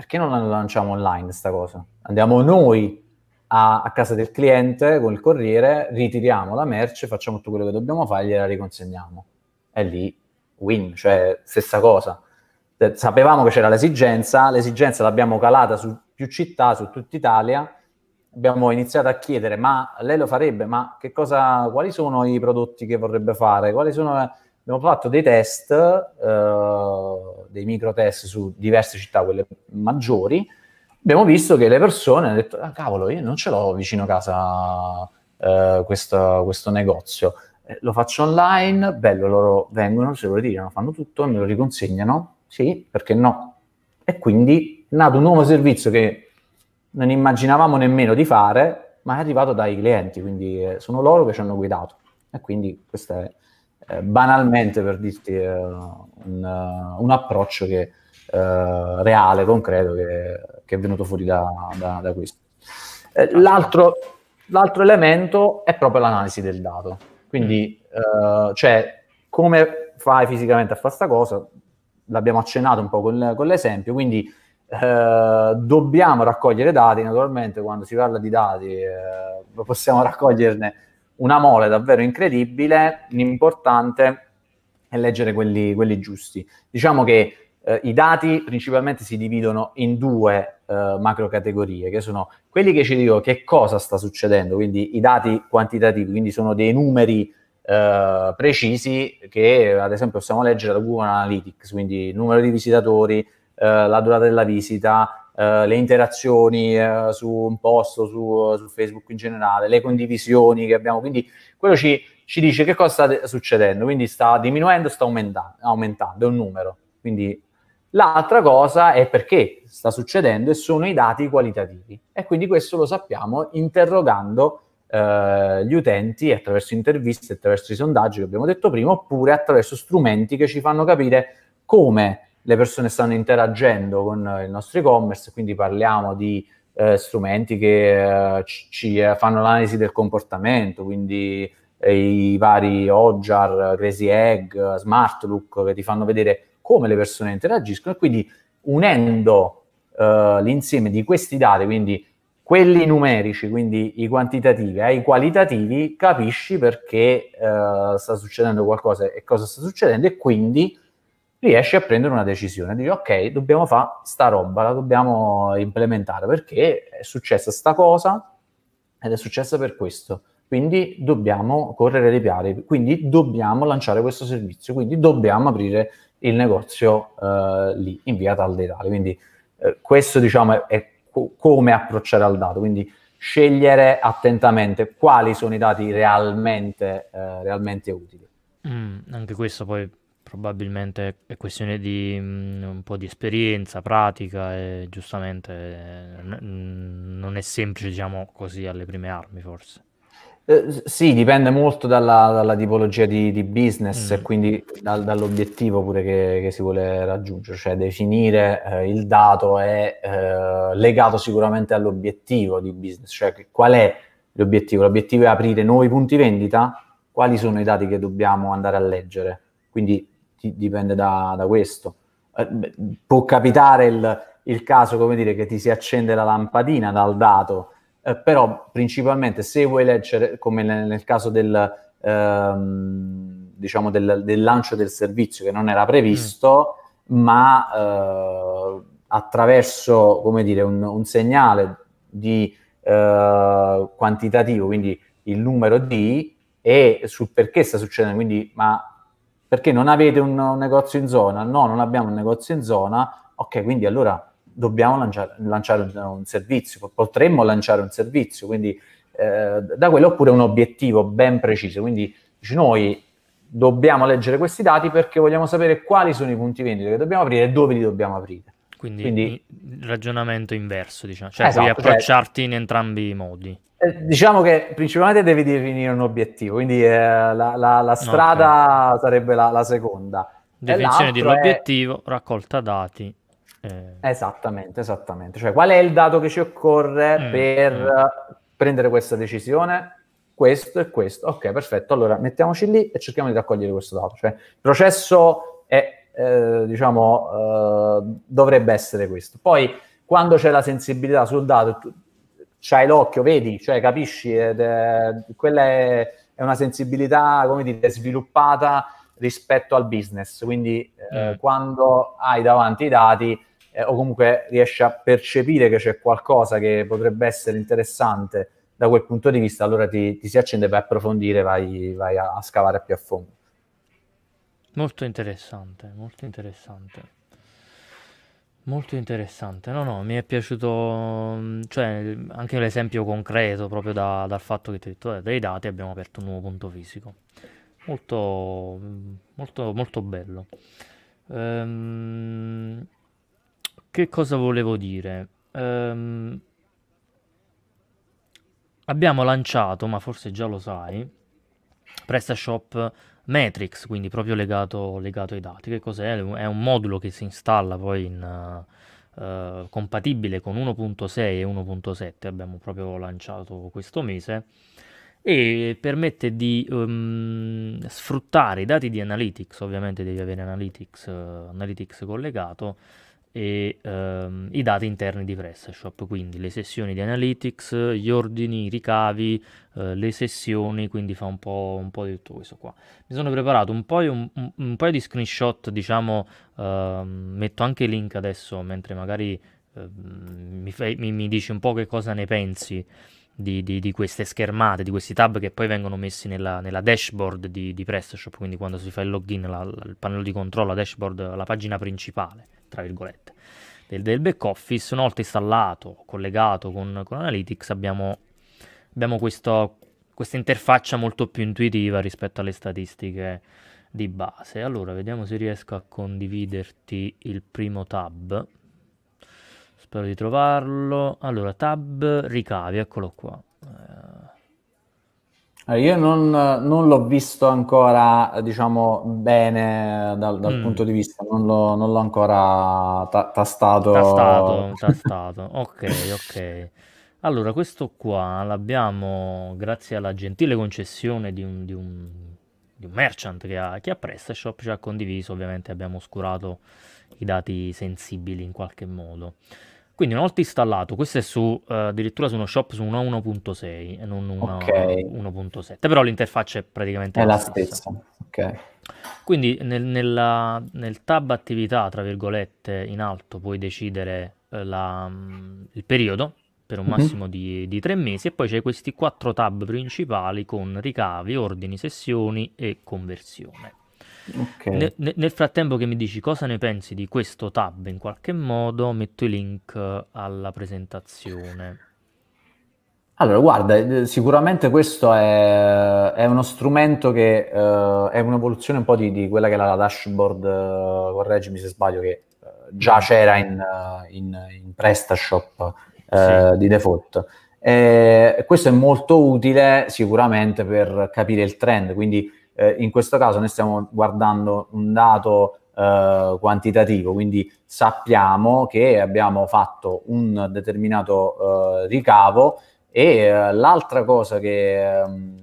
perché non la lanciamo online questa cosa? Andiamo noi a, a, casa del cliente con il corriere, ritiriamo la merce, facciamo tutto quello che dobbiamo fare e gliela riconsegniamo. È lì win, cioè stessa cosa. Eh, sapevamo che c'era l'esigenza, l'esigenza l'abbiamo calata su più città, su tutta Italia, abbiamo iniziato a chiedere, ma lei lo farebbe, ma cosa, quali sono i prodotti che vorrebbe fare? Quali sono abbiamo fatto dei test, eh, dei micro test su diverse città, quelle maggiori, abbiamo visto che le persone hanno detto, ah, cavolo, io non ce l'ho vicino a casa eh, questo, questo, negozio, eh, lo faccio online, bello, loro vengono, se lo ritirano, fanno tutto, me lo riconsegnano, sì, perché no? E quindi è nato un nuovo servizio che non immaginavamo nemmeno di fare, ma è arrivato dai clienti, quindi eh, sono loro che ci hanno guidato. E quindi questa è eh, banalmente per dirti eh, un, eh, un, approccio che, eh, reale, concreto che, che, è venuto fuori da, da, da questo. L'altro, l'altro, elemento è proprio l'analisi del dato, quindi cioè, come fai fisicamente a fare questa cosa, l'abbiamo accennato un po' con, con l'esempio, quindi eh, dobbiamo raccogliere dati, naturalmente quando si parla di dati eh, possiamo raccoglierne una mole davvero incredibile, l'importante è leggere quelli, quelli giusti. Diciamo che eh, i dati principalmente si dividono in due eh, macro che sono quelli che ci dicono che cosa sta succedendo, quindi i dati quantitativi, quindi sono dei numeri eh, precisi che ad esempio possiamo leggere da Google Analytics, quindi il numero di visitatori, eh, la durata della visita, eh, le interazioni eh, su un post, su, su, Facebook in generale, le condivisioni che abbiamo. Quindi quello ci, ci dice che cosa sta succedendo. Quindi sta diminuendo, sta aumentando, aumentando, è un numero. Quindi l'altra cosa è perché sta succedendo e sono i dati qualitativi. E quindi questo lo sappiamo interrogando eh, gli utenti attraverso interviste, attraverso i sondaggi che abbiamo detto prima, oppure attraverso strumenti che ci fanno capire come le persone stanno interagendo con eh, il nostro e-commerce, quindi parliamo di eh, strumenti che eh, ci eh, fanno l'analisi del comportamento, quindi eh, i vari Ojar, Crazy Egg, Smart Look che ti fanno vedere come le persone interagiscono e quindi unendo eh, l'insieme di questi dati, quindi quelli numerici, quindi i quantitativi ai qualitativi, capisci perché sta succedendo qualcosa e cosa sta succedendo e quindi riesce a prendere una decisione, dici ok, dobbiamo fare sta roba, la dobbiamo implementare perché è successa sta cosa ed è successa per questo. Quindi dobbiamo correre dei piani, quindi dobbiamo lanciare questo servizio, quindi dobbiamo aprire il negozio eh, lì in via tal dei tali. Quindi eh, questo diciamo è co- come approcciare al dato, quindi scegliere attentamente quali sono i dati realmente, eh, realmente utili. Mm, anche questo poi probabilmente è questione di mh, mm, un po' di esperienza, pratica e giustamente mh, eh, non è semplice, diciamo così, alle prime armi forse. Eh, sì, dipende molto dalla, dalla tipologia di, di business mm. e quindi dal, dall'obiettivo pure che, che, si vuole raggiungere, cioè definire eh, il dato è eh, legato sicuramente all'obiettivo di business, cioè qual è l'obiettivo? L'obiettivo è aprire nuovi punti vendita, quali sono i dati che dobbiamo andare a leggere? Quindi dipende da, da questo. Eh, può capitare il, il, caso, come dire, che ti si accende la lampadina dal dato, eh, però principalmente se vuoi leggere, come nel, nel caso del, ehm, diciamo del, del, lancio del servizio che non era previsto, mm. ma eh, attraverso, come dire, un, un segnale di eh, quantitativo, quindi il numero di, e sul perché sta succedendo, quindi ma perché non avete un, un, negozio in zona? No, non abbiamo un negozio in zona, ok, quindi allora dobbiamo lanciare, lanciare un, un, servizio, potremmo lanciare un servizio, quindi eh, da quello oppure un obiettivo ben preciso, quindi noi dobbiamo leggere questi dati perché vogliamo sapere quali sono i punti vendita che dobbiamo aprire e dove li dobbiamo aprire. Quindi, Quindi il ragionamento inverso, diciamo. Cioè, esatto, devi cioè approcciarti cioè... in entrambi i modi. Eh, diciamo che principalmente devi definire un obiettivo, quindi eh, la, la, la, strada okay. sarebbe la, la, seconda. Definizione dell'obiettivo, è... raccolta dati. Eh. Esattamente, esattamente. Cioè, qual è il dato che ci occorre mm, per mm. prendere questa decisione? Questo e questo. Ok, perfetto. Allora mettiamoci lì e cerchiamo di raccogliere questo dato. Cioè, il processo è eh, diciamo, eh, dovrebbe essere questo. Poi quando c'è la sensibilità sul dato, tu, c'hai l'occhio, vedi, cioè capisci, ed, eh, quella è, è, una sensibilità, come dite, sviluppata rispetto al business. Quindi eh, mm. quando hai davanti i dati eh, o comunque riesci a percepire che c'è qualcosa che potrebbe essere interessante da quel punto di vista, allora ti, ti si accende, vai a approfondire, vai, vai a, a scavare più a fondo. Molto interessante, molto interessante. Molto interessante. No, no, mi è piaciuto, mm, cioè, anche l'esempio concreto proprio da, dal fatto che ti ho detto, eh, dei dati abbiamo aperto un nuovo punto fisico. Molto, mm, molto, molto bello. Ehm, che cosa volevo dire? Ehm, abbiamo lanciato, ma forse già lo sai, PrestaShop Matrix, quindi proprio legato, legato ai dati. Che cos'è? È un modulo che si installa poi in, uh, compatibile con 1.6 e 1.7, abbiamo proprio lanciato questo mese, e permette di um, sfruttare i dati di Analytics, ovviamente devi avere Analytics, uh, Analytics collegato, e ehm, i dati interni di PrestaShop, quindi le sessioni di Analytics, gli ordini, i ricavi, eh, le sessioni, quindi fa un po', un po', di tutto questo qua. Mi sono preparato un paio, un, un paio di screenshot, diciamo, eh, metto anche i link adesso mentre magari eh, mi, fai, mi, mi, dici un po' che cosa ne pensi. Di, di, di, queste schermate, di questi tab che poi vengono messi nella, nella dashboard di, di PrestaShop, quindi quando si fa il login, la, la, il pannello di controllo, la dashboard, la pagina principale tra virgolette, del, del back office. Una volta installato, collegato con, con Analytics, abbiamo, abbiamo questo, questa interfaccia molto più intuitiva rispetto alle statistiche di base. Allora, vediamo se riesco a condividerti il primo tab. Spero di trovarlo. Allora, tab ricavi, eccolo qua. Eh, io non, non, l'ho visto ancora, diciamo, bene dal, dal mm. punto di vista, non, lo, non l'ho ancora ta- tastato. Tastato, tastato. ok, ok. Allora, questo qua l'abbiamo grazie alla gentile concessione di un, di un, di un merchant che ha, che ha PrestaShop, ci ha condiviso, ovviamente abbiamo oscurato i dati sensibili in qualche modo. Quindi una volta installato, questo è su, eh, addirittura su uno shop su 1.1.6 e non 1, okay. 1.7, eh, però l'interfaccia è praticamente è la stessa. stessa. Okay. Quindi nel, nella, nel, tab attività, tra virgolette, in alto puoi decidere eh, la, mm, il periodo per un mhm. massimo mm-hmm. di, di, tre mesi e poi c'è questi quattro tab principali con ricavi, ordini, sessioni e conversione. Okay. Ne, ne, nel frattempo che mi dici cosa ne pensi di questo tab, in qualche modo metto i link alla presentazione. Allora, guarda, eh, sicuramente questo è, è uno strumento che uh, è un'evoluzione un po' di, di, quella che era la dashboard, uh, correggimi se sbaglio, che uh, già mm. c'era in, in, in PrestaShop sì. di default. E questo è molto utile sicuramente per capire il trend, quindi eh, in questo caso noi stiamo guardando un dato eh, quantitativo, quindi sappiamo che abbiamo fatto un determinato eh, ricavo e eh, l'altra cosa che ehm,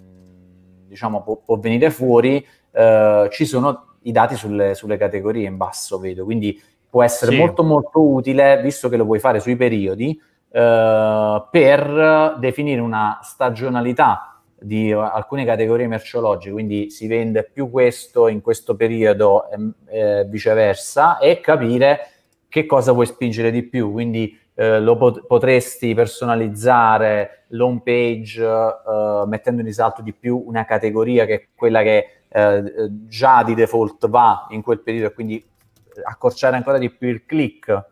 diciamo può, può, venire fuori eh, ci sono i dati sulle, sulle, categorie in basso, vedo, quindi può essere sì. molto molto utile, visto che lo puoi fare sui periodi, eh, per definire una stagionalità di alcune categorie merceologiche, quindi si vende più questo in questo periodo e ehm, eh, viceversa, e capire che cosa vuoi spingere di più. Quindi eh, lo pot- potresti personalizzare l'home page eh, mettendo in risalto di più una categoria che è quella che eh, già di default va in quel periodo, e quindi accorciare ancora di più il click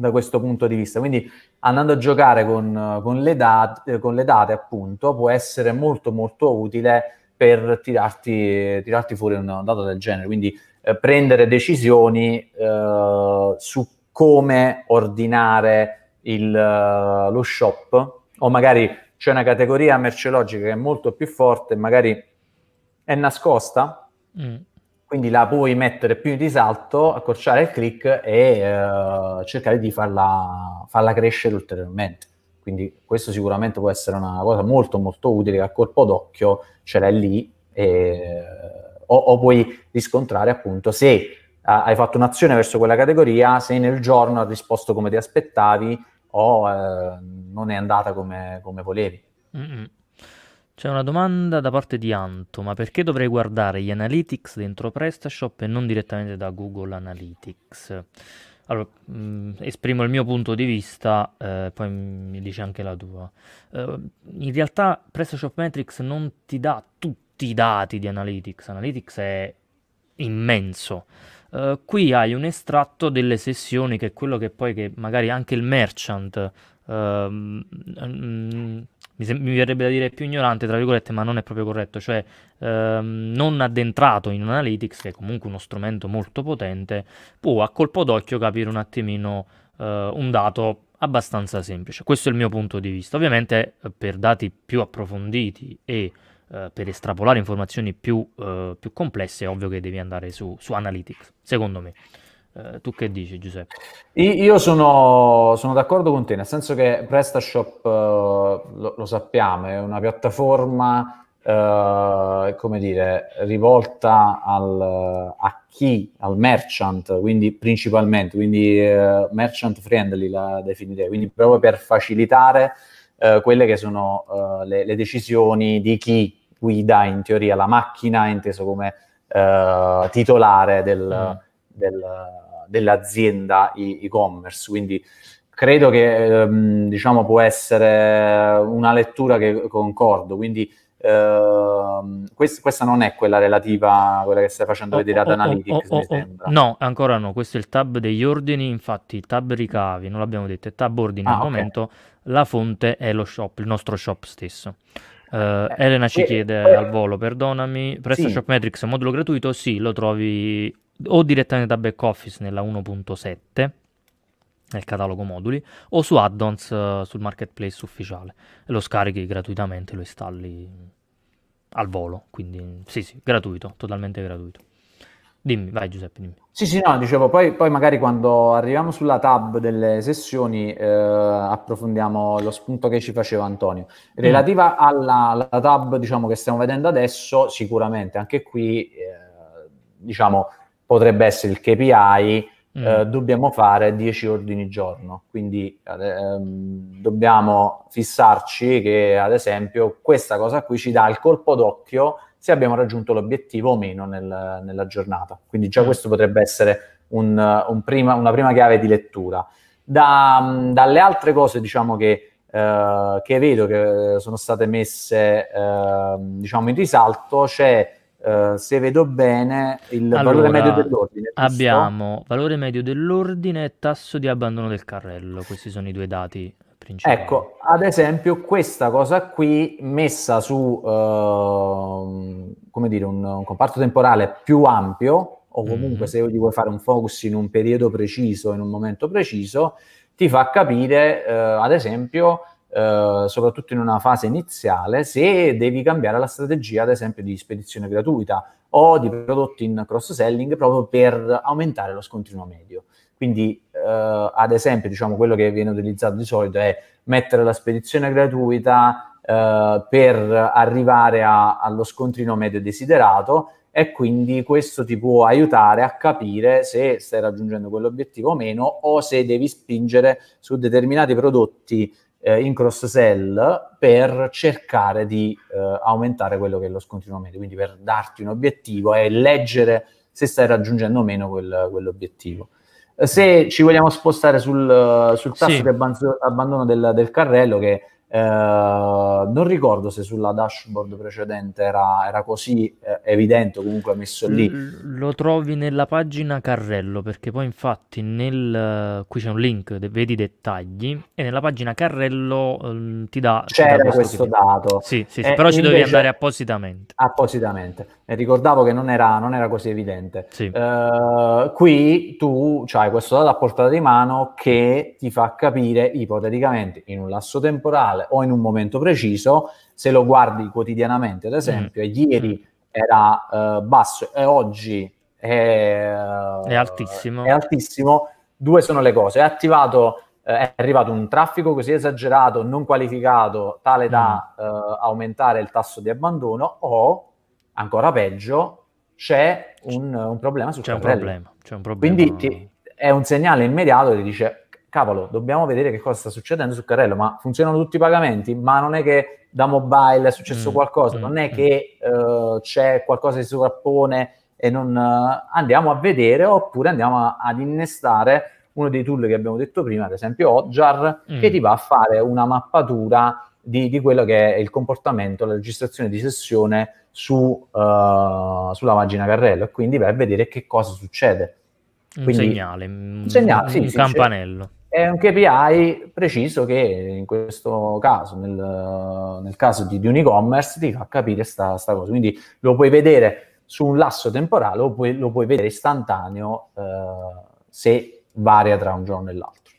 da questo punto di vista. Quindi andando a giocare con, con, le, date, con le date, appunto, può essere molto molto utile per tirarti, tirarti fuori una data del genere. Quindi eh, prendere decisioni eh, su come ordinare il, eh, lo shop o magari c'è una categoria merceologica che è molto più forte, magari è nascosta, mm quindi la puoi mettere più in risalto, accorciare il click e eh, cercare di farla, farla, crescere ulteriormente. Quindi questo sicuramente può essere una cosa molto molto utile che a colpo d'occhio ce l'hai lì e, o, o, puoi riscontrare appunto se ah, hai fatto un'azione verso quella categoria, se nel giorno ha risposto come ti aspettavi o eh, non è andata come, come volevi. Mm-hmm. C'è una domanda da parte di Anto, ma perché dovrei guardare gli analytics dentro PrestaShop e non direttamente da Google Analytics? Allora, mh, mm, esprimo il mio punto di vista, eh, poi mi dici anche la tua. Eh, in realtà PrestaShop Metrics non ti dà tutti i dati di Analytics, Analytics è immenso. Eh, qui hai un estratto delle sessioni che è quello che poi che magari anche il merchant Um, mi, mi, verrebbe da dire più ignorante, tra virgolette, ma non è proprio corretto, cioè um, non addentrato in Analytics, che è comunque uno strumento molto potente, può a colpo d'occhio capire un attimino uh, un dato abbastanza semplice. Questo è il mio punto di vista. Ovviamente eh, per dati più approfonditi e uh, per estrapolare informazioni più, uh, più complesse è ovvio che devi andare su, su Analytics, secondo me. Eh, tu che dici Giuseppe? Io sono, sono, d'accordo con te, nel senso che PrestaShop, eh, lo, lo, sappiamo, è una piattaforma, eh, come dire, rivolta al, a chi? Al merchant, quindi principalmente, quindi eh, merchant friendly la definirei, quindi proprio per facilitare eh, quelle che sono le, le decisioni di chi guida in teoria la macchina, inteso come Uh, titolare del, mm. del, dell'azienda e-commerce. Quindi credo che ehm, diciamo può essere una lettura che concordo. Quindi ehm, quest- questa non è quella relativa a quella che stai facendo oh, vedere ad oh, Analytics, oh, mi No, ancora no. Questo è il tab degli ordini. Infatti, tab ricavi, non l'abbiamo detto, è tab ordini ah, al okay. momento. La fonte è lo shop, il nostro shop stesso. Uh, Elena ci eh, chiede eh, al volo, perdonami, PrestaShop sì. Metrics è un modulo gratuito? Sì, lo trovi o direttamente da back office nella 1.7 nel catalogo moduli o su add-ons uh, sul marketplace ufficiale e lo scarichi gratuitamente, lo installi al volo, quindi sì sì, gratuito, totalmente gratuito. Dimmi, vai Giuseppe, dimmi. Sì, sì, no, dicevo, poi, poi magari quando arriviamo sulla tab delle sessioni eh, approfondiamo lo spunto che ci faceva Antonio. Mm. Relativa mm. alla, alla, tab, diciamo, che stiamo vedendo adesso, sicuramente anche qui, eh, diciamo, potrebbe essere il KPI, eh, mm. eh, dobbiamo fare 10 ordini giorno. Quindi ehm, dobbiamo fissarci che, ad esempio, questa cosa qui ci dà il colpo d'occhio se abbiamo raggiunto l'obiettivo o meno nel, nella giornata. Quindi già mm. questo potrebbe essere un, un prima, una prima chiave di lettura. Da, dalle altre cose, diciamo che Uh, che vedo che sono state messe uh, diciamo in risalto c'è eh, se vedo bene, il allora, valore medio dell'ordine. Abbiamo valore medio dell'ordine e tasso di abbandono del carrello, questi sono i due dati principali. Ecco, ad esempio questa cosa qui messa su, uh, come dire, un, un, comparto temporale più ampio, o comunque mm. se gli vuoi fare un focus in un periodo preciso, in un momento preciso, ti fa capire, uh, ad esempio, eh, soprattutto in una fase iniziale, se devi cambiare la strategia, ad esempio, di spedizione gratuita o di prodotti in cross-selling proprio per aumentare lo scontrino medio. Quindi, eh, ad esempio, diciamo, quello che viene utilizzato di solito è mettere la spedizione gratuita eh, per arrivare a, allo scontrino medio desiderato e quindi questo ti può aiutare a capire se stai raggiungendo quell'obiettivo o meno o se devi spingere su determinati prodotti eh, in cross sell per cercare di eh, aumentare quello che è lo scontrino medio, quindi per darti un obiettivo e leggere se stai raggiungendo o meno quel, quell'obiettivo. Eh, se ci vogliamo spostare sul, eh, sul tasso sì. di abbandono del, del carrello, che eh, non ricordo se sulla dashboard precedente era, era così eh, evidente, comunque messo lì. L- lo trovi nella pagina carrello, perché poi infatti nel, qui c'è un link, vedi i dettagli, e nella pagina carrello eh, ti dà... C'era ti questo dato. Sì, sì, sì eh, però ci dovevi andare appositamente. Appositamente. E ricordavo che non era, non era così evidente. Sì. Eh, qui tu hai questo dato a portata di mano che ti fa capire ipoteticamente in un lasso temporale generale o in un momento preciso, se lo guardi quotidianamente, ad esempio, mm. ieri era eh, basso e oggi è, è, altissimo. è, altissimo. due sono le cose. È, attivato, eh, è arrivato un traffico così esagerato, non qualificato, tale da mm. eh, aumentare il tasso di abbandono o, ancora peggio, c'è un, un problema sul c'è un problema, c'è un problema. Quindi ti, è un segnale immediato che dice cavolo, dobbiamo vedere che cosa sta succedendo su carrello, ma funzionano tutti i pagamenti, ma non è che da mobile è successo mm, qualcosa, mm, non è mm. che uh, c'è qualcosa che si sovrappone e non uh, andiamo a vedere oppure andiamo a, ad innestare uno dei tool che abbiamo detto prima, ad esempio Hotjar, che mm. ti va a fare una mappatura di, di, quello che è il comportamento, la registrazione di sessione su, uh, sulla pagina carrello e quindi vai a vedere che cosa succede. Quindi, un segnale, un, segnale, un, sì, un sì, campanello. È un KPI preciso che in questo caso, nel, nel caso di, di, un e-commerce, ti fa capire questa cosa. Quindi lo puoi vedere su un lasso temporale o puoi, lo puoi vedere istantaneo eh, se varia tra un giorno e l'altro.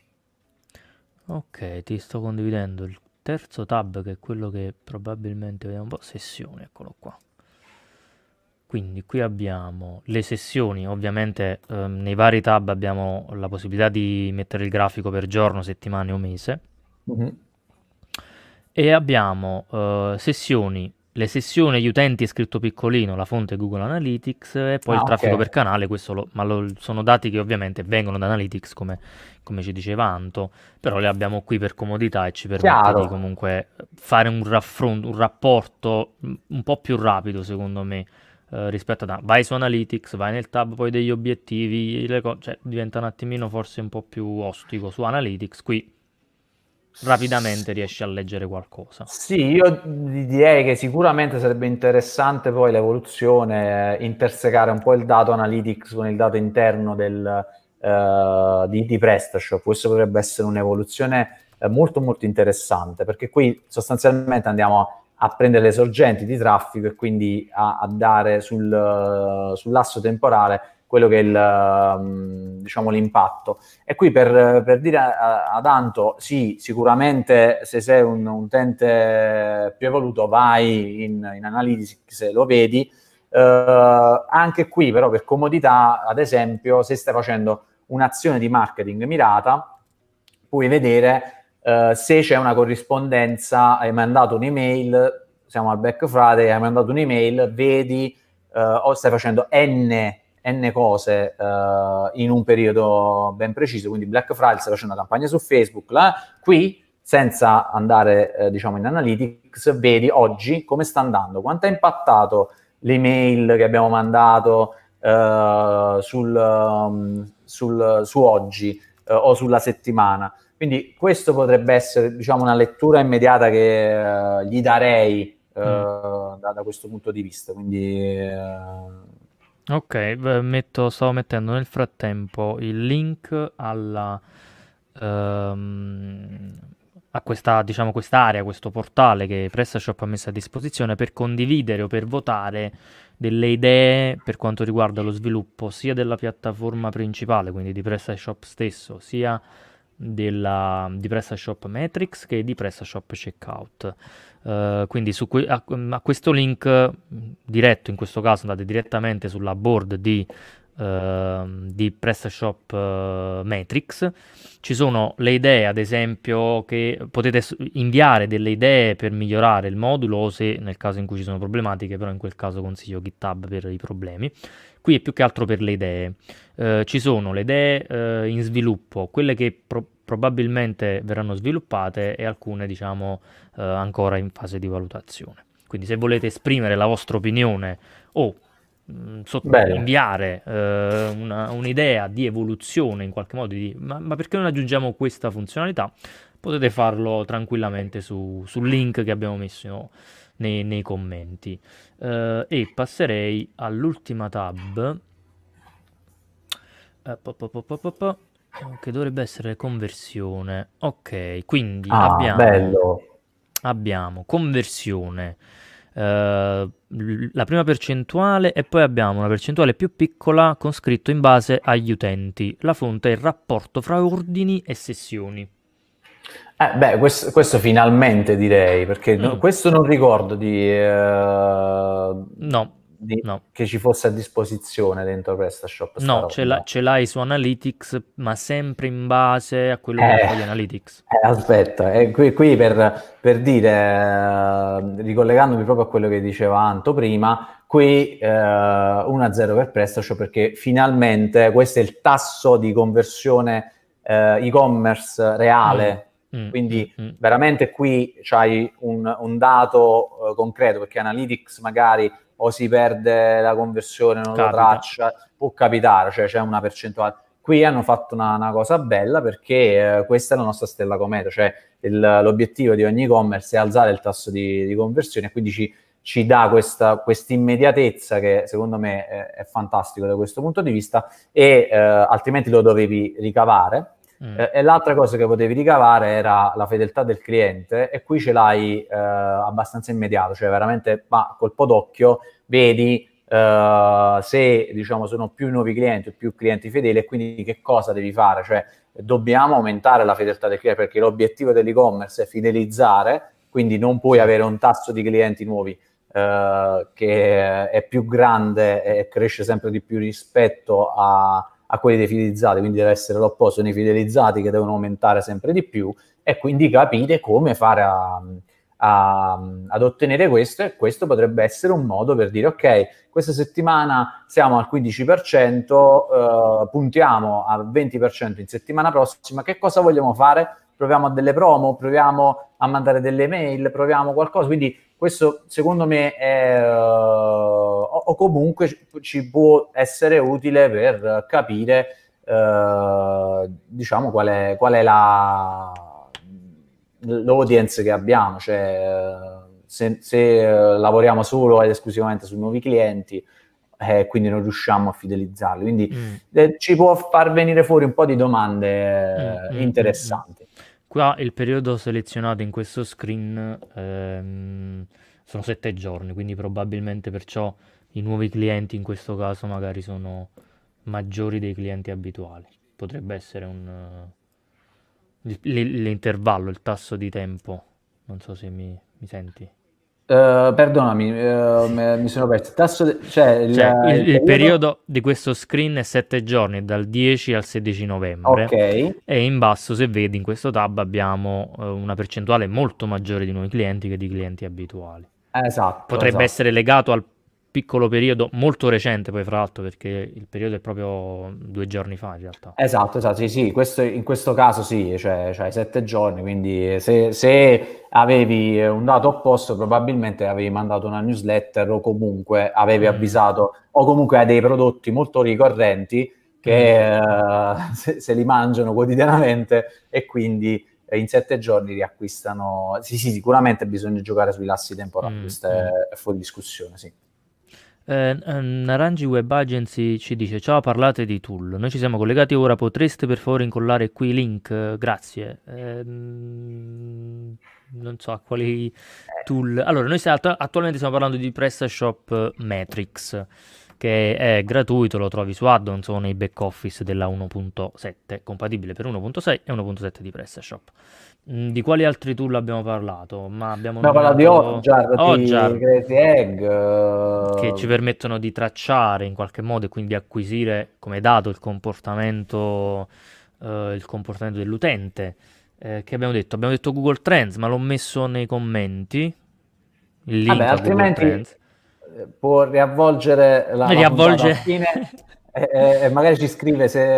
Ok, ti sto condividendo il terzo tab che è quello che probabilmente vediamo un po', sessione, eccolo qua. Quindi qui abbiamo le sessioni, ovviamente ehm, nei vari tab abbiamo la possibilità di mettere il grafico per giorno, settimane o mese. Mm -hmm. E abbiamo eh, sessioni, le sessioni gli utenti è scritto piccolino, la fonte Google Analytics e poi ah, il traffico okay. per canale, lo, ma lo, sono dati che ovviamente vengono da Analytics come, come, ci diceva Anto, però le abbiamo qui per comodità e ci permette Chiaro. di comunque fare un, un rapporto un po' più rapido secondo me eh, rispetto a vai su Analytics, vai nel tab poi degli obiettivi, cioè diventa un attimino forse un po' più ostico su Analytics, qui rapidamente riesci a leggere qualcosa. Sì, io direi che sicuramente sarebbe interessante poi l'evoluzione, eh, intersecare un po' il dato analytics con il dato interno del, eh, di, di PrestaShop. Questo potrebbe essere un'evoluzione eh, molto molto interessante perché qui sostanzialmente andiamo a a prendere le sorgenti di traffico e quindi a, a dare sul, sull'asso temporale quello che è il, mm, diciamo, l'impatto. E qui per, per dire ad Anto, sì, sicuramente se sei un utente più evoluto vai in, in analisi se lo vedi, eh, anche qui però per comodità, ad esempio, se stai facendo un'azione di marketing mirata, puoi vedere eh, se c'è una corrispondenza, hai mandato un'email, siamo al Black Friday, hai mandato un'email, vedi eh, o stai facendo n, n cose eh, in un periodo ben preciso, quindi Black Friday stai facendo una campagna su Facebook, là, qui senza andare eh, diciamo in analytics, vedi oggi come sta andando, quanto ha impattato l'email che abbiamo mandato eh, sul, um, sul, su oggi o sulla settimana. Quindi questo potrebbe essere diciamo, una lettura immediata che eh, gli darei eh, mm. da, da, questo punto di vista. Quindi, eh... Ok, metto, stavo mettendo nel frattempo il link alla, ehm, a questa, diciamo, quest'area, questo portale che PrestaShop ha messo a disposizione per condividere o per votare delle idee per quanto riguarda lo sviluppo sia della piattaforma principale, quindi di PrestaShop stesso, sia della, di PrestaShop Metrics che di PrestaShop Checkout. Uh, quindi que- a, a, questo link diretto, in questo caso andate direttamente sulla board di Ehm, di PrestaShop eh, Matrix. Ci sono le idee, ad esempio, che potete inviare delle idee per migliorare il modulo o se nel caso in cui ci sono problematiche, però in quel caso consiglio GitHub per i problemi. Qui è più che altro per le idee. Eh, ci sono le idee eh, in sviluppo, quelle che pro- probabilmente verranno sviluppate e alcune, diciamo, eh, ancora in fase di valutazione. Quindi se volete esprimere la vostra opinione o inviare eh, una, un'idea di evoluzione in qualche modo di ma, ma, perché non aggiungiamo questa funzionalità potete farlo tranquillamente su, sul link che abbiamo messo nei, nei commenti eh, e passerei all'ultima tab eh, po, po, po, che dovrebbe essere conversione ok quindi ah, abbiamo, abbiamo conversione eh, la prima percentuale e poi abbiamo una percentuale più piccola con scritto in base agli utenti. La fonte è il rapporto fra ordini e sessioni. Eh, beh, questo, questo, finalmente direi, perché no, mm. questo non ricordo di... Eh... No, di, no. che ci fosse a disposizione dentro PrestaShop. No, ce, la, ce, l'hai su Analytics, ma sempre in base a quello eh, che fa gli Analytics. Eh, aspetta, eh, qui, qui per, per, dire, eh, ricollegandomi proprio a quello che diceva Anto prima, qui 1-0 eh, per PrestaShop perché finalmente questo è il tasso di conversione eh, e-commerce reale. Mm, mm Quindi mm, mm, veramente qui c'hai un, un dato uh, concreto, perché Analytics magari o si perde la conversione, non Capita. lo traccia, può capitare, cioè c'è una percentuale. Qui hanno fatto una, una cosa bella perché eh, questa è la nostra stella cometa, cioè il, l'obiettivo di ogni e-commerce è alzare il tasso di, di conversione e quindi ci, ci dà questa immediatezza che secondo me è, è fantastico da questo punto di vista e eh, altrimenti lo dovevi ricavare Mm. Eh, e l'altra cosa che potevi ricavare era la fedeltà del cliente e qui ce l'hai eh, abbastanza immediato, cioè veramente ma colpo d'occhio vedi Uh, se diciamo sono più nuovi clienti o più clienti fedeli e quindi che cosa devi fare? Cioè dobbiamo aumentare la fedeltà del cliente perché l'obiettivo dell'e-commerce è fidelizzare, quindi non puoi avere un tasso di clienti nuovi uh, che è più grande e cresce sempre di più rispetto a, a quelli dei fidelizzati, quindi deve essere l'opposto nei fidelizzati che devono aumentare sempre di più e quindi capire come fare a, a, ad ottenere questo e questo potrebbe essere un modo per dire ok, questa settimana siamo al 15%, eh, puntiamo al 20% in settimana prossima, che cosa vogliamo fare? Proviamo a delle promo, proviamo a mandare delle mail, proviamo qualcosa, quindi questo secondo me è... Eh, o comunque ci può essere utile per capire eh, diciamo qual è, qual è la, l'audience che abbiamo, cioè eh, se, se eh, lavoriamo solo ed esclusivamente su nuovi clienti eh, quindi non riusciamo a fidelizzarli. Quindi mm. eh, ci può far venire fuori un po' di domande mm. mm, eh, mm, mm. interessanti. Qua il periodo selezionato in questo screen ehm, sono sette giorni, quindi probabilmente perciò i nuovi clienti in questo caso magari sono maggiori dei clienti abituali. Potrebbe essere un, uh, l'intervallo, il tasso di tempo. Non so se mi, mi senti. Uh, perdonami, uh, mi sono perso. Tasso de- cioè, il, cioè, il, il, periodo... periodo di questo screen è 7 giorni, dal 10 al 16 novembre. Okay. E in basso, se vedi, in questo tab abbiamo uh, una percentuale molto maggiore di nuovi clienti che di clienti abituali. Esatto. Potrebbe esatto. essere legato al piccolo periodo molto recente poi fra l'altro perché il periodo è proprio due giorni fa in realtà esatto esatto sì, sì questo, in questo caso sì cioè, cioè sette giorni quindi se, se, avevi un dato opposto probabilmente avevi mandato una newsletter o comunque avevi mm. avvisato o comunque hai dei prodotti molto ricorrenti che mm. eh, se, se li mangiano quotidianamente e quindi eh, in sette giorni riacquistano. Sì, sì, sicuramente bisogna giocare sui lassi temporali, mm. questa è mm. eh, fuori discussione, sì. Eh, Narangi Web Agency ci dice: Ciao, parlate di tool. Noi ci siamo collegati ora. Potreste per favore incollare qui i link? Grazie. Eh, non so a quali tool. Allora, noi attualmente stiamo parlando di PrestaShop Matrix che è gratuito, lo trovi su add-on, sono nei back office della 1.7, compatibile per 1.6 e 1.7 di PrestaShop. Mm, di quali altri tool abbiamo parlato? Ma abbiamo no, parlato di Hotjar, Hotjar di Crazy Egg, che ci eh, permettono di tracciare in qualche modo e quindi acquisire come dato il comportamento, uh, il comportamento dell'utente. Eh, che abbiamo detto? Abbiamo detto Google Trends, ma l'ho messo nei commenti. Il link Vabbè, altrimenti può riavvolgere la riavvolge... fine e, e, magari ci scrive se...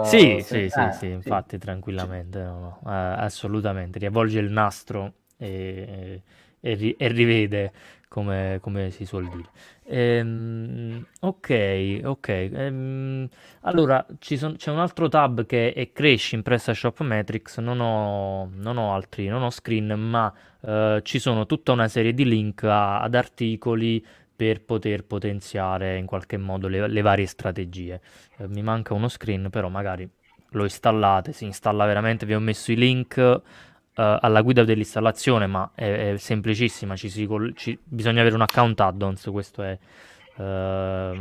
Eh, sì, se... Sì, eh, sì, sì, infatti tranquillamente, no, no, assolutamente, riavvolge il nastro e, e, e rivede come, come si suol dire. Ehm, ok, ok. Ehm, allora, son, c'è un altro tab che è Cresci in PrestaShop Metrics, non ho, non ho altri, non ho screen, ma eh, ci sono tutta una serie di link a, ad articoli per poter potenziare in qualche modo le, le varie strategie. Eh, mi manca uno screen, però magari lo installate, si installa veramente, vi ho messo i link Uh, alla guida dell'installazione, ma è, è semplicissima, ci si, ci, bisogna avere un account add-ons, questo è uh,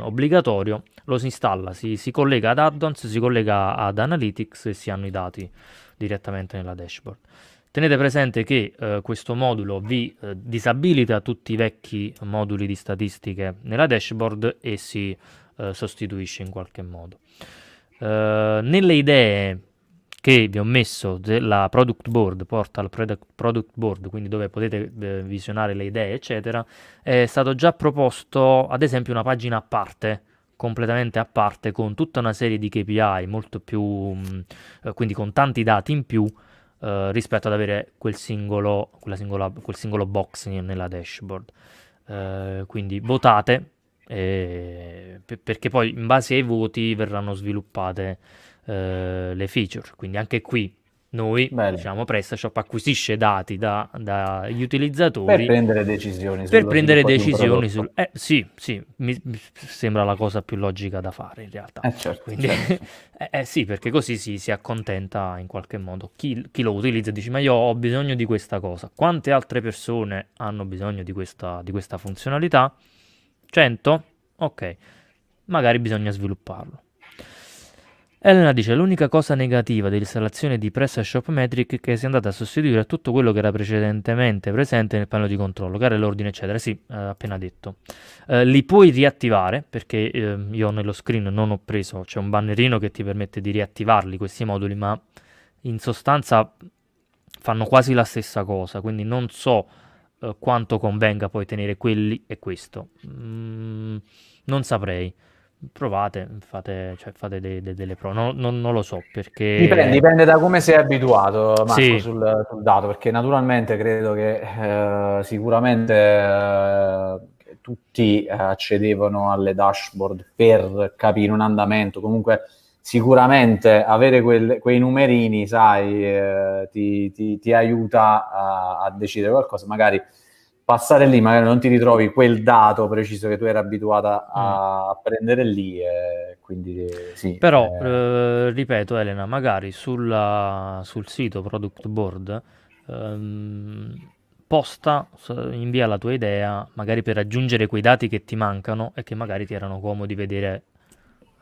obbligatorio, lo si installa, si, si, collega ad add-ons, si collega ad Analytics e si hanno i dati direttamente nella dashboard. Tenete presente che uh, questo modulo vi disabilita tutti i vecchi moduli di statistiche nella dashboard e si sostituisce in qualche modo. nelle idee che vi ho messo la product board, portal product board, quindi dove potete eh, visionare le idee, eccetera, è stato già proposto ad esempio una pagina a parte completamente a parte con tutta una serie di KPI molto più mm, eh, quindi con tanti dati in più eh, rispetto ad avere quel singolo, singola, quel singolo box nella dashboard eh, quindi votate eh, perché poi in base ai voti verranno sviluppate eh, le feature. Quindi anche qui noi, Bene. diciamo, PrestaShop acquisisce dati dagli da utilizzatori per prendere decisioni. Per prendere decisioni sul... Eh, sì, sì, mi, sembra la cosa più logica da fare in realtà. Eh, certo, Quindi, certo. Eh, eh, sì, perché così si, si, accontenta in qualche modo. Chi, chi, lo utilizza dice, ma io ho bisogno di questa cosa. Quante altre persone hanno bisogno di questa, di questa funzionalità? 100? Ok, magari bisogna svilupparlo. Elena dice: L'unica cosa negativa dell'installazione di PrestaShop Metric è che si è andata a sostituire tutto quello che era precedentemente presente nel pannello di controllo, gare l'ordine, eccetera. Sì, eh, appena detto. Eh, li puoi riattivare perché eh, io nello screen non ho preso, c'è un bannerino che ti permette di riattivarli questi moduli, ma in sostanza fanno quasi la stessa cosa. Quindi non so eh, quanto convenga poi tenere quelli e questo. Mm, non saprei. Provate, fate, cioè, fate de- de- delle prove, no, no, non lo so perché... Dipende, dipende, da come sei abituato Marco sì. sul, sul, dato, perché naturalmente credo che eh, sicuramente... Eh, tutti accedevano alle dashboard per capire un andamento, comunque sicuramente avere quel, quei numerini, sai, eh, ti, ti, ti, aiuta a, a, decidere qualcosa. Magari passare lì, magari non ti ritrovi quel dato preciso che tu eri abituata a mm. prendere lì. Eh, quindi, eh, sì, Però, eh. eh. ripeto, Elena, magari sulla, sul sito Product Board... Ehm, posta, invia la tua idea, magari per aggiungere quei dati che ti mancano e che magari ti erano comodi vedere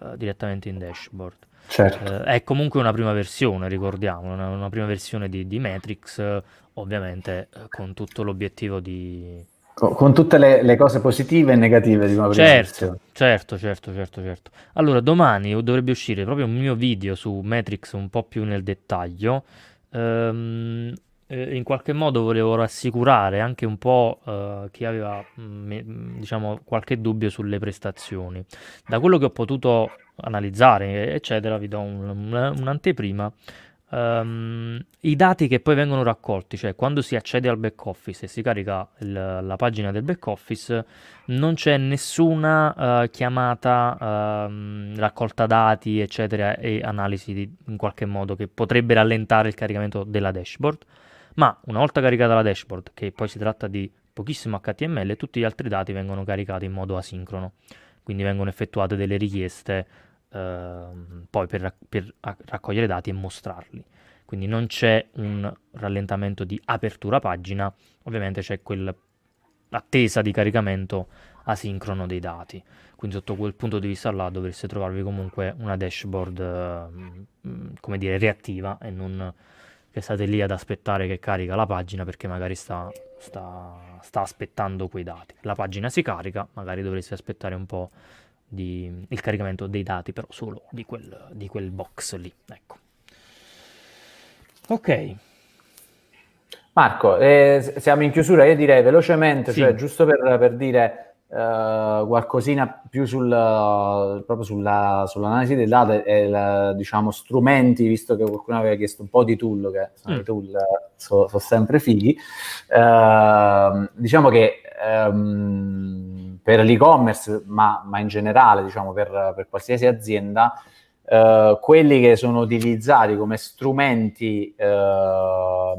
eh, direttamente in dashboard. Certo. Uh, è comunque una prima versione, ricordiamo, una, una prima versione di, di Matrix, eh, ovviamente con tutto l'obiettivo di... Con, tutte le, le, cose positive e negative di una prima certo, versione. Certo, certo, certo, certo. Allora, domani dovrebbe uscire proprio un mio video su Matrix un po' più nel dettaglio. Um, eh, in qualche modo volevo rassicurare anche un po' eh, chi aveva mh, mm, mm, diciamo, qualche dubbio sulle prestazioni. Da quello che ho potuto analizzare, eccetera, vi do un'anteprima. Un, un um, I dati che poi vengono raccolti, cioè quando si accede al back office e si carica il, la pagina del back office, non c'è nessuna uh, chiamata, uh, raccolta dati, eccetera, e analisi di, in qualche modo che potrebbe rallentare il caricamento della dashboard ma una volta caricata la dashboard, che poi si tratta di pochissimo HTML, tutti gli altri dati vengono caricati in modo asincrono, quindi vengono effettuate delle richieste eh, poi per, per raccogliere dati e mostrarli. Quindi non c'è un rallentamento di apertura pagina, ovviamente c'è quell'attesa di caricamento asincrono dei dati. Quindi sotto quel punto di vista là dovreste trovarvi comunque una dashboard, mm, mm, come dire, reattiva e non che state lì ad aspettare che carica la pagina perché magari sta, sta, sta aspettando quei dati. La pagina si carica, magari dovreste aspettare un po' di, il caricamento dei dati, però solo di quel, di quel box lì. Ecco. Ok. Marco, eh, siamo in chiusura, io direi velocemente, sì. cioè giusto per, per dire eh, qualcosina più sul, eh, proprio sulla, sull'analisi dei dati e la, diciamo strumenti, visto che qualcuno aveva chiesto un po' di tool, che sono mm. i tool eh, sono so sempre fighi. Uh, diciamo che um, per l'e-commerce, ma, ma, in generale, diciamo per, per qualsiasi azienda, quelli che sono utilizzati come strumenti per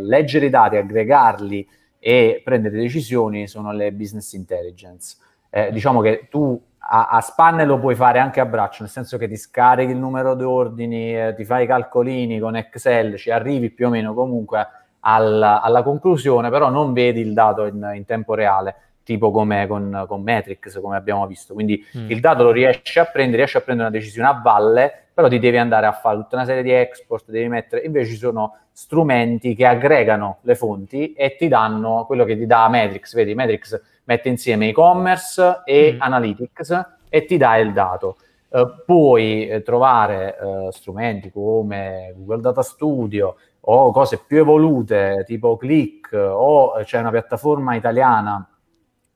leggere i dati, aggregarli, e prendere decisioni sono le business intelligence. Eh, certo. diciamo che tu a, a, spanne lo puoi fare anche a braccio, nel senso che ti scarichi il numero d'ordini, eh, ti fai i calcolini con Excel, ci arrivi più o meno comunque alla, alla conclusione, però non vedi il dato in, in tempo reale tipo come con, con Matrix, come abbiamo visto. Quindi mm. il dato lo riesci a prendere, riesci a prendere una decisione a valle però ti devi andare a fare tutta una serie di export, devi mettere, invece ci sono strumenti che aggregano le fonti e ti danno quello che ti dà Matrix, vedi Matrix mette insieme e-commerce e mm. analytics e ti dà il dato. Eh, puoi eh, trovare eh, strumenti come Google Data Studio o cose più evolute tipo Click o c'è una piattaforma italiana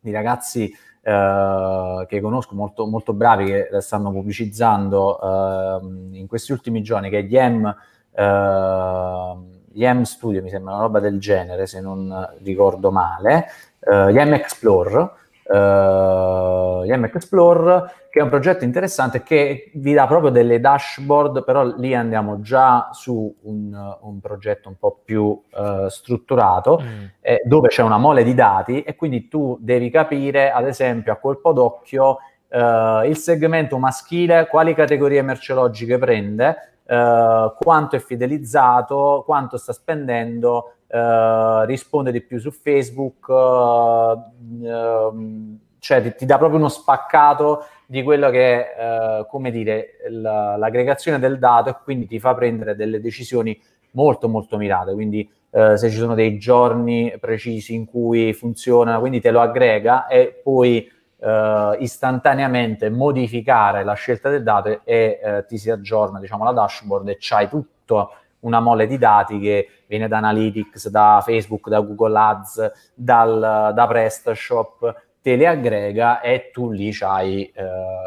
di ragazzi eh, che conosco molto, molto bravi che stanno pubblicizzando eh, in questi ultimi giorni, che è Yem, eh, Yem Studio, mi sembra una roba del genere se non ricordo male, eh, Yem Explore, eh, Yem Explore che è un progetto interessante che vi dà proprio delle dashboard, però lì andiamo già su un, un progetto un po' più eh, strutturato, mm. eh, dove c'è una mole di dati e quindi tu devi capire, ad esempio, a colpo d'occhio eh, il segmento maschile, quali categorie merceologiche prende, eh, quanto è fidelizzato, quanto sta spendendo, eh, risponde di più su Facebook eh, mm, ehm, cioè ti, ti, dà proprio uno spaccato di quello che è, eh, come dire, l'aggregazione del dato e quindi ti fa prendere delle decisioni molto molto mirate, quindi eh, se ci sono dei giorni precisi in cui funziona, quindi te lo aggrega e poi eh, istantaneamente modificare la scelta del dato e eh, ti si aggiorna diciamo la dashboard e c'hai tutto una mole di dati che viene da Analytics, da Facebook, da Google Ads, dal, da PrestaShop, te le aggrega e tu lì hai eh,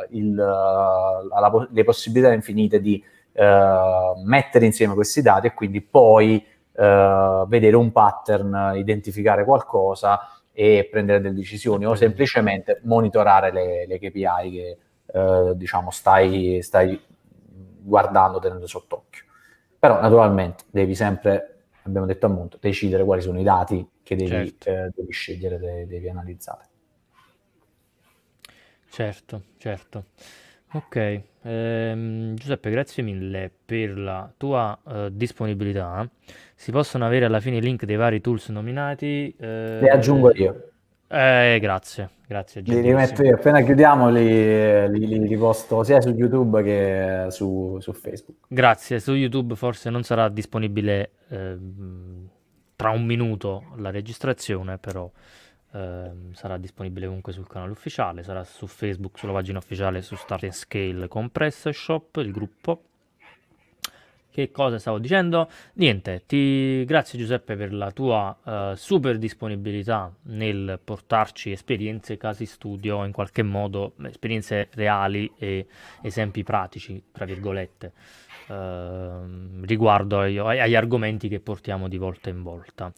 le possibilità infinite di eh, mettere insieme questi dati e quindi poi eh, vedere un pattern, identificare qualcosa e prendere delle decisioni o semplicemente monitorare le, le KPI che eh, diciamo stai, stai guardando, tenendo sott'occhio. Però naturalmente devi sempre, abbiamo detto a monte, decidere quali sono i dati che devi, certo. Eh, devi scegliere, devi, devi analizzare. Certo, certo. Ok, ehm, Giuseppe, grazie mille per la tua eh, disponibilità. Si possono avere alla fine i link dei vari tools nominati. Eh, li aggiungo io. Eh, grazie, grazie. Li rimetto io, appena chiudiamo li, li, li, li posto sia su YouTube che su, su, Facebook. Grazie, su YouTube forse non sarà disponibile eh, tra un minuto la registrazione, però... Ehm, sarà disponibile comunque sul canale ufficiale, sarà su Facebook, sulla pagina ufficiale, su Start and Scale Compress Shop, il gruppo. Che cosa stavo dicendo? Niente, ti... grazie Giuseppe per la tua eh, super disponibilità nel portarci esperienze, casi studio, in qualche modo esperienze reali e esempi pratici, tra virgolette, eh, riguardo agli, agli argomenti che portiamo di volta in volta.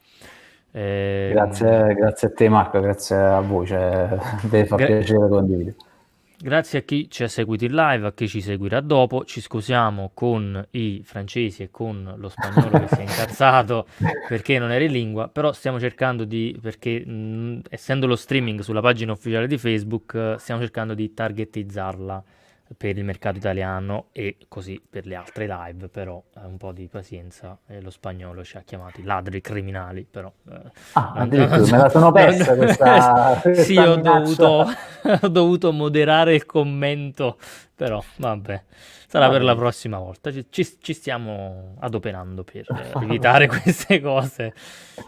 Eh, grazie, grazie, a te Marco, grazie a voi, cioè, vi fa gra- piacere condividere. Grazie a chi ci ha seguito in live, a chi ci seguirà dopo. Ci scusiamo con i francesi e con lo spagnolo che si è incazzato perché non era in lingua, però stiamo cercando di, perché mh, mm, essendo lo streaming sulla pagina ufficiale di Facebook, stiamo cercando di targetizzarla per il mercato italiano e così per le altre live, però eh, un po' di pazienza, eh, lo spagnolo ci ha chiamati ladri criminali, però... Eh, ah, addirittura, me la sono persa questa, questa Sì, ho dovuto, ho dovuto, moderare il commento, però vabbè, sarà vabbè. per la prossima volta, ci, ci, ci stiamo adoperando per evitare queste cose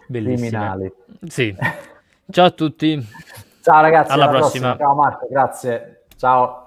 bellissime. Criminali. Sì. Ciao a tutti. Ciao ragazzi, alla, alla prossima. prossima. Ciao Marco, grazie. Ciao.